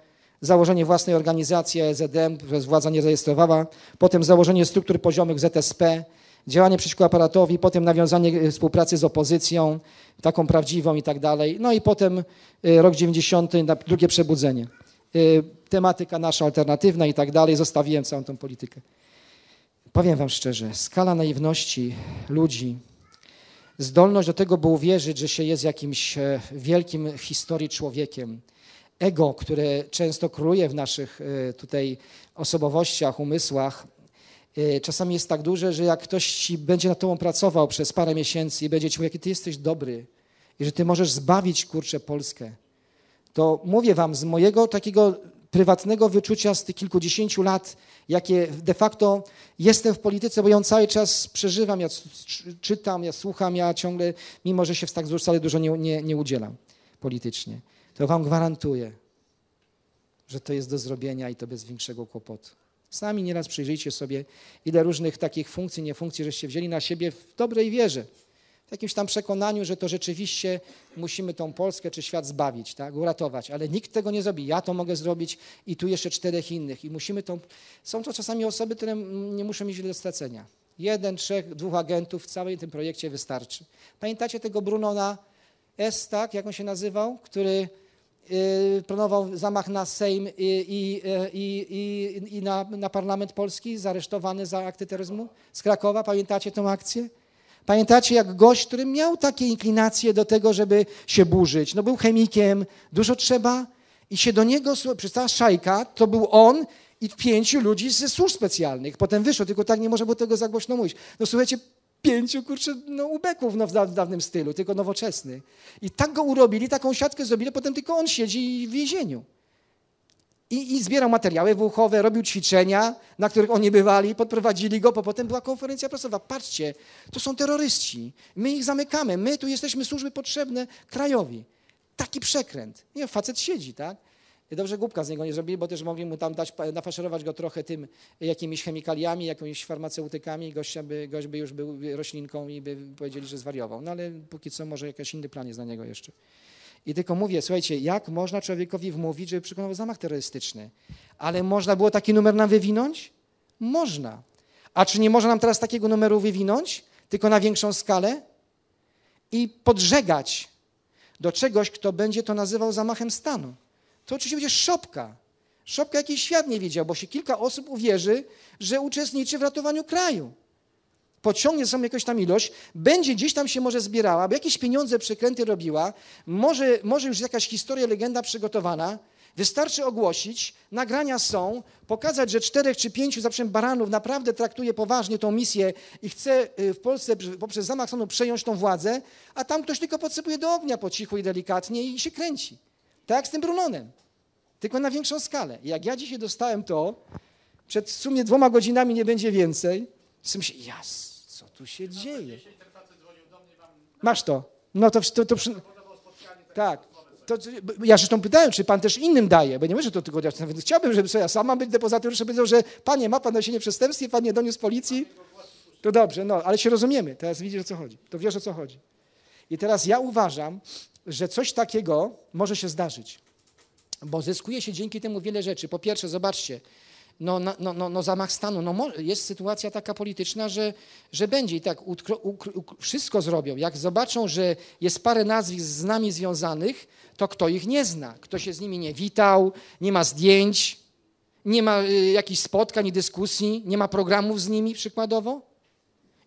założenie własnej organizacji EZM, przez władza nie zarejestrowała, potem założenie struktur poziomych ZSP, działanie przeciwko aparatowi, potem nawiązanie e, współpracy z opozycją, taką prawdziwą i tak dalej. No i potem e, rok 90, drugie przebudzenie. E, tematyka nasza alternatywna i tak dalej, zostawiłem całą tą politykę. Powiem Wam szczerze, skala naiwności ludzi, zdolność do tego, by uwierzyć, że się jest jakimś e, wielkim w historii człowiekiem, ego, które często króluje w naszych e, tutaj osobowościach, umysłach, e, czasami jest tak duże, że jak ktoś będzie nad tobą pracował przez parę miesięcy i będzie ci mówił, jaki ty jesteś dobry i że ty możesz zbawić, kurczę, Polskę, to mówię wam z mojego takiego prywatnego wyczucia z tych kilkudziesięciu lat, jakie de facto jestem w polityce, bo ją cały czas przeżywam, ja czytam, ja słucham, ja ciągle, mimo że się w tak wcale dużo nie, nie, nie udzielam politycznie, to wam gwarantuję, że to jest do zrobienia i to bez większego kłopotu. Sami nieraz przyjrzyjcie sobie, ile różnych takich funkcji, nie funkcji, żeście wzięli na siebie w dobrej wierze w jakimś tam przekonaniu, że to rzeczywiście musimy tą Polskę czy świat zbawić, tak? uratować, ale nikt tego nie zrobi. Ja to mogę zrobić i tu jeszcze czterech innych. I musimy tą. Są to czasami osoby, które nie muszą mieć wiele stracenia. Jeden, trzech, dwóch agentów w całym tym projekcie wystarczy. Pamiętacie tego Brunona S, tak? Jak on się nazywał? Który yy, planował zamach na Sejm i, y, i, i, i, na, na parlament polski, zaresztowany za akty terroryzmu z Krakowa. Pamiętacie tą akcję? Pamiętacie, jak gość, który miał takie inklinacje do tego, żeby się burzyć. No był chemikiem, dużo trzeba i się do niego przystała szajka, to był on i pięciu ludzi ze służb specjalnych. Potem wyszło, tylko tak nie można było tego za głośno mówić. No słuchajcie, pięciu, kurczę, no ubeków no, w dawnym stylu, tylko nowoczesny. I tak go urobili, taką siatkę zrobili, potem tylko on siedzi w więzieniu. I, I zbierał materiały wyuchowe, robił ćwiczenia, na których oni bywali, podprowadzili go, bo potem była konferencja prasowa. Patrzcie, to są terroryści, my ich zamykamy, my tu jesteśmy służby potrzebne krajowi. Taki przekręt. Nie, facet siedzi, tak? Dobrze głupka z niego nie zrobili, bo też mogli mu tam dać, nafaszerować go trochę tym jakimiś chemikaliami, jakimiś farmaceutykami. Gość by, gość by już był roślinką i by powiedzieli, że zwariował. No ale póki co może jakiś inny plan jest na niego jeszcze. I tylko mówię, słuchajcie, jak można człowiekowi wmówić, żeby przekonał zamach terrorystyczny? Ale można było taki numer nam wywinąć? Można. A czy nie można nam teraz takiego numeru wywinąć, tylko na większą skalę? I podżegać do czegoś, kto będzie to nazywał zamachem stanu. To oczywiście będzie szopka. Szopka, jakiś świat nie widział, bo się kilka osób uwierzy, że uczestniczy w ratowaniu kraju pociągnie ze sobą jakąś tam ilość, będzie gdzieś tam się może zbierała, bo jakieś pieniądze przekręty robiła, może, może już jakaś historia, legenda przygotowana, Wystarczy ogłosić, nagrania są, pokazać, że czterech czy pięciu zawsze baranów naprawdę traktuje poważnie tą misję i chce y, w Polsce poprzez zamach stanu przejąć tą władzę, a tam ktoś tylko podsypuje do ognia po cichu i delikatnie i się kręci. Tak jak z tym Brunonem, tylko na większą skalę. jak ja dzisiaj dostałem to, przed w sumie dwoma godzinami nie będzie więcej, w sumie, się, jas, tu się no dzieje? Masz to. No to, to, to przy... Tak. tak. To, ja zresztą pytałem, czy pan też innym daje, bo nie że to tylko dać. chciałbym, żeby ja sama być depozytorem, żeby powiedział, że panie, ma pan na nasienie przestępstwie, pan nie doniósł policji. To dobrze, no, ale się rozumiemy. Teraz widzisz, o co chodzi. To wiesz, o co chodzi. I teraz ja uważam, że coś takiego może się zdarzyć, bo zyskuje się dzięki temu wiele rzeczy. Po pierwsze, zobaczcie, no, no, no, no zamach stanu, no, jest sytuacja taka polityczna, że, że będzie i tak ukro, wszystko zrobią. Jak zobaczą, że jest parę nazwisk z nami związanych, to kto ich nie zna, kto się z nimi nie witał, nie ma zdjęć, nie ma y, jakichś spotkań i dyskusji, nie ma programów z nimi przykładowo.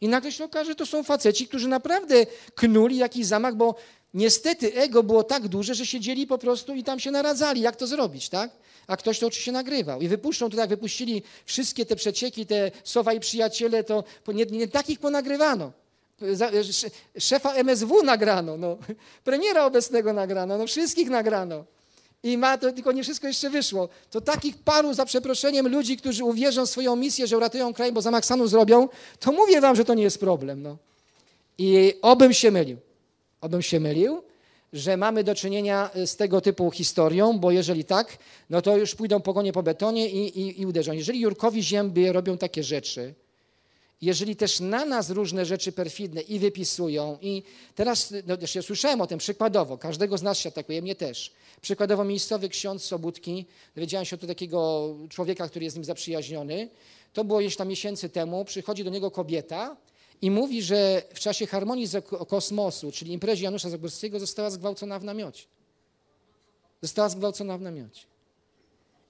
I nagle się okaże, że to są faceci, którzy naprawdę knuli jakiś zamach, bo Niestety ego było tak duże, że siedzieli po prostu i tam się naradzali, jak to zrobić, tak? A ktoś to oczywiście nagrywał. I wypuszczą to, tak, jak wypuścili wszystkie te przecieki, te Sowa i Przyjaciele, to nie, nie takich ponagrywano. Szefa MSW nagrano, no. premiera obecnego nagrano, no wszystkich nagrano. I ma to, tylko nie wszystko jeszcze wyszło. To takich paru, za przeproszeniem, ludzi, którzy uwierzą w swoją misję, że uratują kraj, bo zamach stanu zrobią, to mówię wam, że to nie jest problem. No. I obym się mylił. Obym się mylił, że mamy do czynienia e, z tego typu historią, bo jeżeli tak, no to już pójdą pogonie po betonie i, i, i uderzą. Jeżeli Jurkowi Zięby robią takie rzeczy, jeżeli też na nas różne rzeczy perfidne i wypisują, i teraz, no też ja słyszałem o tym przykładowo, każdego z nas się atakuje, mnie też. Przykładowo miejscowy ksiądz Sobudki, dowiedziałem się od takiego człowieka, który jest z nim zaprzyjaźniony, to było jeszcze tam miesięcy temu, przychodzi do niego kobieta, i mówi, że w czasie harmonii z kosmosu, czyli imprezie Janusza Zagórskiego, została zgwałcona w namiocie. Została zgwałcona w namiocie.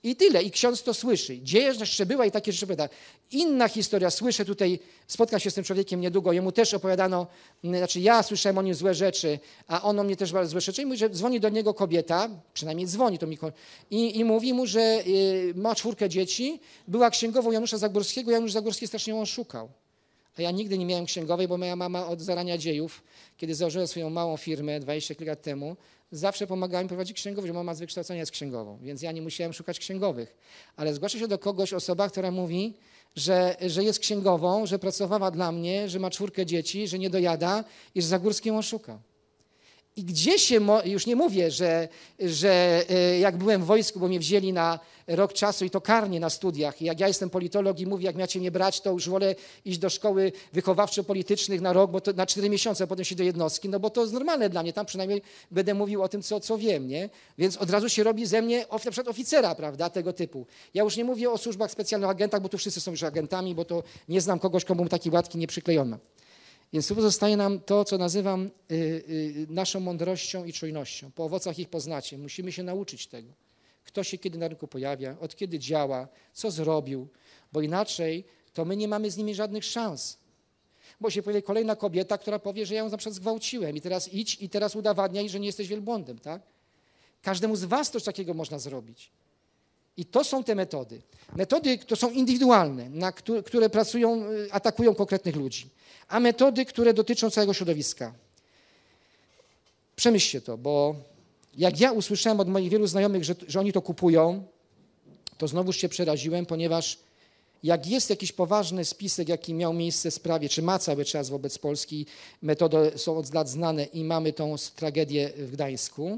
I tyle. I ksiądz to słyszy. Dzieje jeszcze była i takie rzeczy opowiada. Inna historia. Słyszę tutaj, spotka się z tym człowiekiem niedługo. Jemu też opowiadano, mm, znaczy ja słyszałem o nim złe rzeczy, a on o mnie też bardzo złe rzeczy. I mówi, że dzwoni do niego kobieta, przynajmniej dzwoni to mi, i, i mówi mu, że y, ma czwórkę dzieci, była księgową Janusza Zagórskiego. Janusz Zagórski strasznie ją szukał. A ja nigdy nie miałem księgowej, bo moja mama od zarania dziejów, kiedy założyła swoją małą firmę 20 lat temu, zawsze pomagała mi prowadzić księgowość, bo mama z wykształcenia jest księgową, więc ja nie musiałem szukać księgowych. Ale zgłasza się do kogoś osoba, która mówi, że, że jest księgową, że pracowała dla mnie, że ma czwórkę dzieci, że nie dojada i że Zagórski ją szuka. I gdzie się, już nie mówię, że, że e, jak byłem w wojsku, bo mnie wzięli na rok czasu i to karnie na studiach. I jak ja jestem politolog i mówię, jak macie mnie brać, to już wolę iść do szkoły wychowawczo-politycznych na rok, bo to na cztery miesiące, a potem się do jednostki, no bo to jest normalne dla mnie. Tam przynajmniej będę mówił o tym, co, co wiem, nie? Więc od razu się robi ze mnie na przykład oficera, prawda, tego typu. Ja już nie mówię o służbach specjalnych, agentach, bo tu wszyscy są już agentami, bo to nie znam kogoś, komu taki łatki nie przyklejono. Więc pozostaje nam to, co nazywam y, y, naszą mądrością i czujnością. Po owocach ich poznacie. Musimy się nauczyć tego. Kto się kiedy na rynku pojawia, od kiedy działa, co zrobił, bo inaczej to my nie mamy z nimi żadnych szans. Bo się pojawia kolejna kobieta, która powie, że ja ją na przykład zgwałciłem i teraz idź i teraz udowadniaj, że nie jesteś wielbłądem, tak? Każdemu z was coś takiego można zrobić. I to są te metody. Metody to są indywidualne, na które, które pracują, y, atakują konkretnych ludzi, a metody, które dotyczą całego środowiska. Przemyślcie to, bo jak ja usłyszałem od moich wielu znajomych, że, że oni to kupują, to znowuż się przeraziłem, ponieważ jak jest jakiś poważny spisek, jaki miał miejsce w sprawie, czy ma cały czas wobec Polski, metody są od lat znane i mamy tą tragedię w Gdańsku,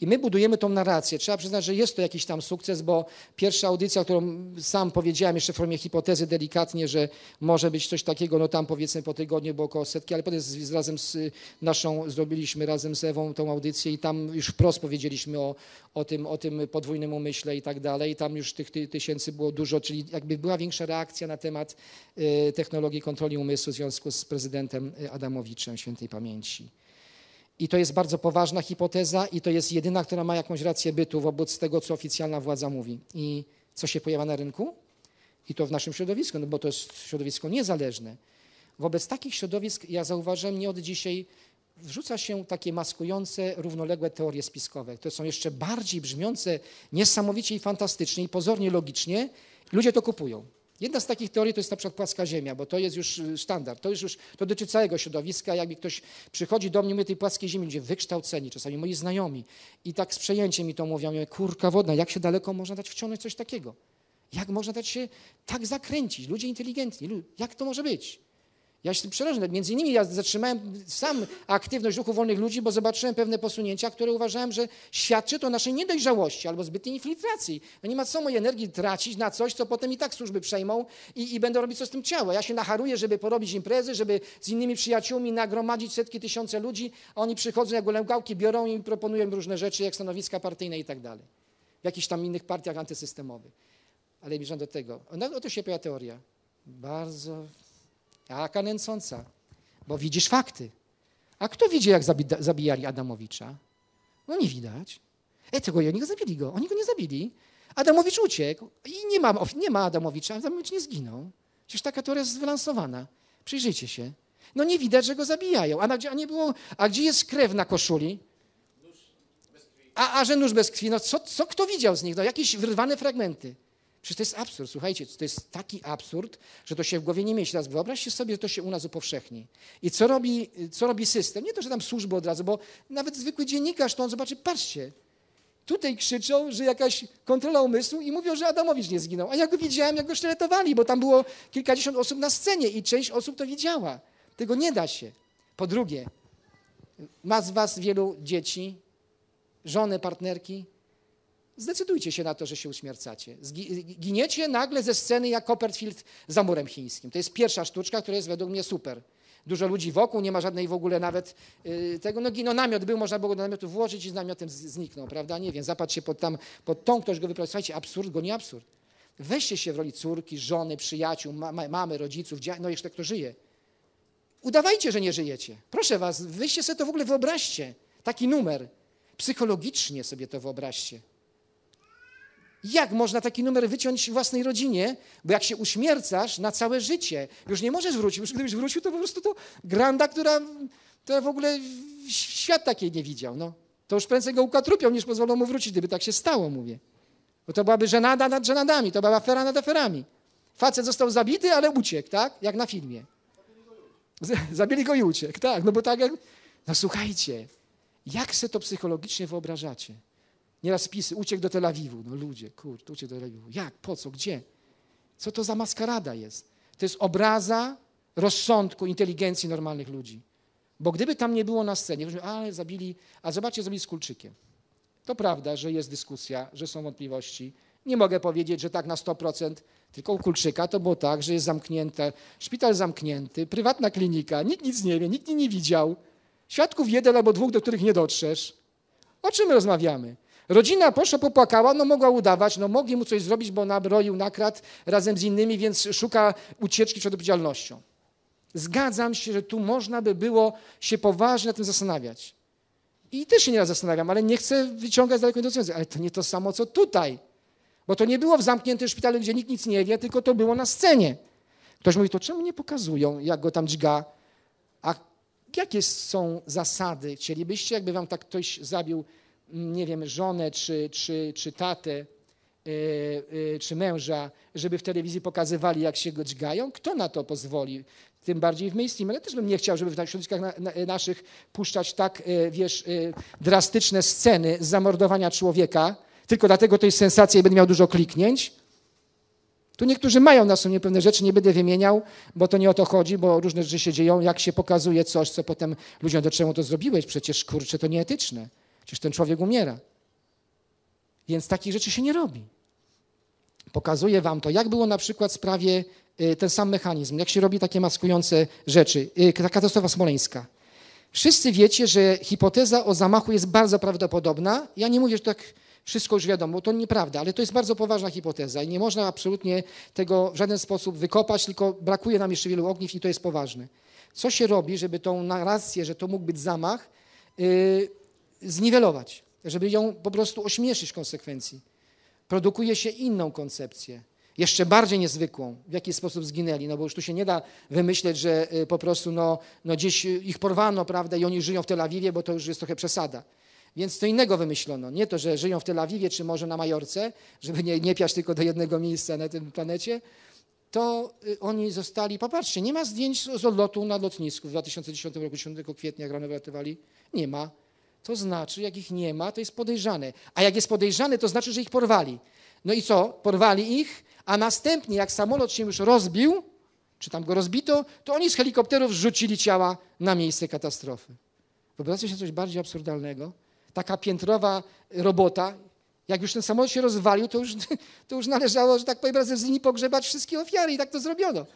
i my budujemy tą narrację. Trzeba przyznać, że jest to jakiś tam sukces, bo pierwsza audycja, którą sam powiedziałem jeszcze w formie hipotezy delikatnie, że może być coś takiego, no tam powiedzmy po tygodniu bo około setki, ale potem z, razem z naszą zrobiliśmy razem z Ewą tą audycję i tam już wprost powiedzieliśmy o, o, tym, o tym podwójnym umyśle i tak dalej. Tam już tych ty, tysięcy było dużo, czyli jakby była większa reakcja na temat y, technologii kontroli umysłu w związku z prezydentem Adamowiczem świętej pamięci. I to jest bardzo poważna hipoteza i to jest jedyna, która ma jakąś rację bytu wobec tego, co oficjalna władza mówi i co się pojawia na rynku i to w naszym środowisku, no bo to jest środowisko niezależne. Wobec takich środowisk, ja zauważyłem, nie od dzisiaj wrzuca się takie maskujące, równoległe teorie spiskowe. To są jeszcze bardziej brzmiące, niesamowicie i fantastycznie i pozornie logicznie. Ludzie to kupują. Jedna z takich teorii to jest na przykład płaska ziemia, bo to jest już y, standard, to, już, to dotyczy całego środowiska. Jakby ktoś przychodzi do mnie, my tej płaskiej ziemi, ludzie wykształceni, czasami moi znajomi i tak z przejęciem mi to mówią, mówię kurka wodna, jak się daleko można dać wciągnąć coś takiego? Jak można dać się tak zakręcić? Ludzie inteligentni, jak to może być? Ja się tym przerażam. Między innymi ja zatrzymałem sam aktywność ruchu wolnych ludzi, bo zobaczyłem pewne posunięcia, które uważałem, że świadczy to naszej niedojrzałości albo zbytniej infiltracji. No nie ma co mojej energii tracić na coś, co potem i tak służby przejmą i, i będą robić coś z tym ciała. Ja się nacharuję, żeby porobić imprezy, żeby z innymi przyjaciółmi nagromadzić setki tysięcy ludzi, a oni przychodzą jak golemgałki, biorą i proponują różne rzeczy, jak stanowiska partyjne i tak dalej. W jakichś tam innych partiach antysystemowych. Ale zmierzam do tego. oto no, się pojawia teoria. Bardzo Taka nęcąca, bo widzisz fakty. A kto widzi, jak zabijali Adamowicza? No nie widać. E, tego oni go zabili go. Oni go nie zabili. Adamowicz uciekł i nie ma, nie ma Adamowicza. Adamowicz nie zginął. Przecież taka teoria jest wylansowana. Przyjrzyjcie się. No nie widać, że go zabijają. A, na, a, nie było, a gdzie jest krew na koszuli? A, a że nóż bez krwi. No co, co kto widział z nich? No jakieś wyrwane fragmenty. Przecież to jest absurd, słuchajcie, to jest taki absurd, że to się w głowie nie mieści. Teraz wyobraźcie sobie, że to się u nas upowszechni. I co robi, co robi system? Nie to, że tam służby od razu, bo nawet zwykły dziennikarz, to on zobaczy, patrzcie, tutaj krzyczą, że jakaś kontrola umysłu i mówią, że Adamowicz nie zginął. A ja go widziałem, jak go sztyletowali, bo tam było kilkadziesiąt osób na scenie i część osób to widziała. Tego nie da się. Po drugie, ma z was wielu dzieci, żony, partnerki, Zdecydujcie się na to, że się uśmiercacie. Giniecie nagle ze sceny jak Copperfield za murem chińskim. To jest pierwsza sztuczka, która jest według mnie super. Dużo ludzi wokół, nie ma żadnej w ogóle nawet y, tego. No, no namiot był, można było do namiotu włożyć i z namiotem zniknął, prawda? Nie wiem, zapatrz się pod, tam, pod tą, ktoś go wyprowadził. Słuchajcie, absurd go nie absurd. Weźcie się w roli córki, żony, przyjaciół, ma mamy, rodziców, no jeszcze kto żyje. Udawajcie, że nie żyjecie. Proszę was, wyście sobie to w ogóle wyobraźcie. Taki numer. Psychologicznie sobie to wyobraźcie. Jak można taki numer wyciąć własnej rodzinie? Bo jak się uśmiercasz na całe życie, już nie możesz wrócić. Już gdybyś wrócił, to po prostu to granda, która, która w ogóle świat takiej nie widział. No. To już prędzej go ukatrupią, niż pozwolą mu wrócić, gdyby tak się stało, mówię. Bo to byłaby żenada nad żenadami, to była afera nad aferami. Facet został zabity, ale uciekł, tak? Jak na filmie. Zabili go i uciekł, tak. No bo tak jak... No słuchajcie, jak se to psychologicznie wyobrażacie? Nieraz pisy, uciekł do Tel Awiwu. No ludzie, kurde, uciekł do Tel Awiwu. Jak, po co, gdzie? Co to za maskarada jest? To jest obraza rozsądku, inteligencji normalnych ludzi. Bo gdyby tam nie było na scenie, byśmy, ale zabili, a zobaczcie, zabili z Kulczykiem. To prawda, że jest dyskusja, że są wątpliwości. Nie mogę powiedzieć, że tak na 100%, tylko u Kulczyka to było tak, że jest zamknięte, szpital zamknięty, prywatna klinika, nikt nic nie wie, nikt nie widział. Świadków jeden albo dwóch, do których nie dotrzesz. O czym rozmawiamy? Rodzina poszła, popłakała, no mogła udawać, no mogli mu coś zrobić, bo nabroił, nakrat razem z innymi, więc szuka ucieczki przed odpowiedzialnością. Zgadzam się, że tu można by było się poważnie na tym zastanawiać. I też się nieraz zastanawiam, ale nie chcę wyciągać daleko idących Ale to nie to samo, co tutaj. Bo to nie było w zamkniętym szpitalu, gdzie nikt nic nie wie, tylko to było na scenie. Ktoś mówi, to czemu nie pokazują, jak go tam dźga? A jakie są zasady? Chcielibyście, jakby wam tak ktoś zabił nie wiem, żonę czy, czy, czy tatę, e, e, czy męża, żeby w telewizji pokazywali, jak się go dźgają? Kto na to pozwoli? Tym bardziej w mainstreamie. Ja też bym nie chciał, żeby w środowiskach naszych puszczać tak, e, wiesz, drastyczne sceny zamordowania człowieka, tylko dlatego to jest sensacja i będę miał dużo kliknięć. Tu niektórzy mają na sumieniu pewne rzeczy, nie będę wymieniał, bo to nie o to chodzi, bo różne rzeczy się dzieją, jak się pokazuje coś, co potem ludziom, do czemu to zrobiłeś, przecież kurczę, to nieetyczne. Przecież ten człowiek umiera. Więc takich rzeczy się nie robi. Pokazuję wam to, jak było na przykład w sprawie y, ten sam mechanizm, jak się robi takie maskujące rzeczy, y, katastrofa smoleńska. Wszyscy wiecie, że hipoteza o zamachu jest bardzo prawdopodobna. Ja nie mówię, że tak wszystko już wiadomo, to nieprawda, ale to jest bardzo poważna hipoteza i nie można absolutnie tego w żaden sposób wykopać, tylko brakuje nam jeszcze wielu ogniw i to jest poważne. Co się robi, żeby tą narrację, że to mógł być zamach, yy, zniwelować, żeby ją po prostu ośmieszyć konsekwencji. Produkuje się inną koncepcję, jeszcze bardziej niezwykłą, w jaki sposób zginęli, no bo już tu się nie da wymyśleć, że y, po prostu no, no gdzieś y, ich porwano, prawda, i oni żyją w Tel Awiwie, bo to już jest trochę przesada. Więc co innego wymyślono. Nie to, że żyją w Tel Awiwie czy może na Majorce, żeby nie, nie piać tylko do jednego miejsca na tym planecie, to y, oni zostali, popatrzcie, nie ma zdjęć z odlotu na lotnisku w 2010 roku, 10 kwietnia, jak rano wylatywali, nie ma to znaczy, jak ich nie ma, to jest podejrzane. A jak jest podejrzane, to znaczy, że ich porwali. No i co? Porwali ich, a następnie, jak samolot się już rozbił, czy tam go rozbito, to oni z helikopterów rzucili ciała na miejsce katastrofy. Wyobraźcie się coś bardziej absurdalnego? Taka piętrowa robota. Jak już ten samolot się rozwalił, to już, to już należało, że tak powiem, razem z nimi pogrzebać wszystkie ofiary i tak to zrobiono.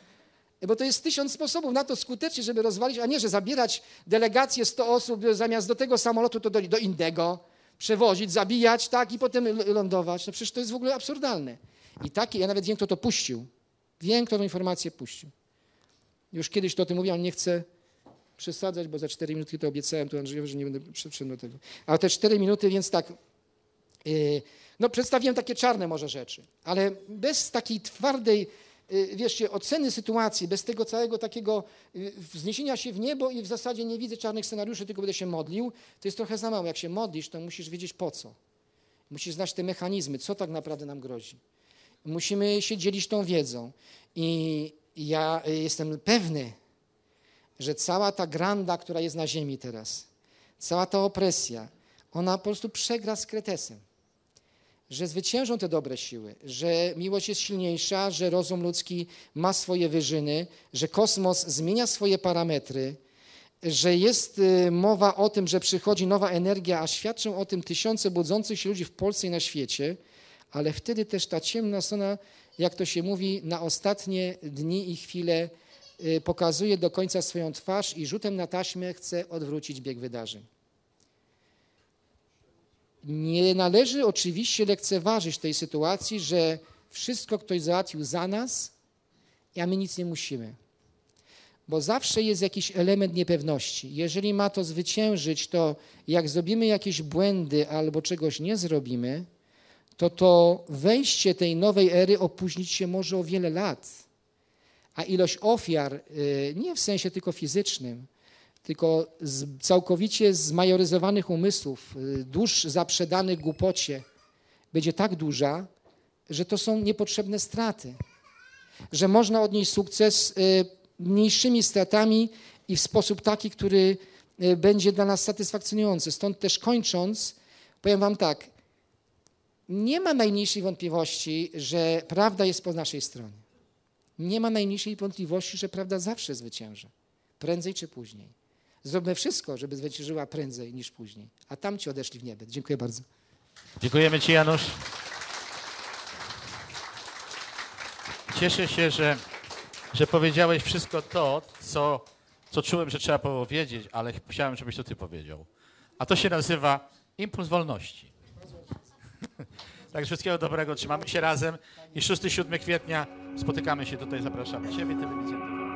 Bo to jest tysiąc sposobów na to skutecznie, żeby rozwalić, a nie, że zabierać delegację 100 osób e, zamiast do tego samolotu, to do, do innego, przewozić, zabijać, tak, i potem lądować. No przecież to jest w ogóle absurdalne. I taki, ja nawet wiem, kto to puścił. Wiem, kto tą informację puścił. Już kiedyś to o tym mówiłem, nie chcę przesadzać, bo za cztery minuty to obiecałem tu Andrzejowi, że nie będę przyszedł do tego. Ale te cztery minuty, więc tak, e, no przedstawiłem takie czarne może rzeczy, ale bez takiej twardej Y, wieszcie, oceny sytuacji, bez tego całego takiego y, wzniesienia się w niebo i w zasadzie nie widzę czarnych scenariuszy, tylko będę się modlił, to jest trochę za mało. Jak się modlisz, to musisz wiedzieć po co. Musisz znać te mechanizmy, co tak naprawdę nam grozi. Musimy się dzielić tą wiedzą. I ja y, jestem pewny, że cała ta granda, która jest na ziemi teraz, cała ta opresja, ona po prostu przegra z kretesem że zwyciężą te dobre siły, że miłość jest silniejsza, że rozum ludzki ma swoje wyżyny, że kosmos zmienia swoje parametry, że jest y, mowa o tym, że przychodzi nowa energia, a świadczą o tym tysiące budzących się ludzi w Polsce i na świecie, ale wtedy też ta ciemna strona, jak to się mówi, na ostatnie dni i chwile y, pokazuje do końca swoją twarz i rzutem na taśmę chce odwrócić bieg wydarzeń. Nie należy oczywiście lekceważyć tej sytuacji, że wszystko ktoś załatwił za nas, a my nic nie musimy. Bo zawsze jest jakiś element niepewności. Jeżeli ma to zwyciężyć, to jak zrobimy jakieś błędy albo czegoś nie zrobimy, to to wejście tej nowej ery opóźnić się może o wiele lat. A ilość ofiar, y, nie w sensie tylko fizycznym, tylko z całkowicie zmajoryzowanych umysłów, y, dusz zaprzedanych głupocie, będzie tak duża, że to są niepotrzebne straty. Że można odnieść sukces y, mniejszymi stratami i w sposób taki, który y, będzie dla nas satysfakcjonujący. Stąd też kończąc, powiem Wam tak. Nie ma najmniejszej wątpliwości, że prawda jest po naszej stronie. Nie ma najmniejszej wątpliwości, że prawda zawsze zwycięży, prędzej czy później. Zróbmy wszystko, żeby zwyciężyła prędzej niż później. A tam ci odeszli w niebie. Dziękuję bardzo. Dziękujemy ci, Janusz. Cieszę się, że, że powiedziałeś wszystko to, co, co czułem, że trzeba powiedzieć, ale chciałem, żebyś to ty powiedział. A to się nazywa impuls wolności. Także wszystkiego dobrego, trzymamy się razem i 6-7 kwietnia spotykamy się tutaj, zapraszamy Ciebie, telewizję.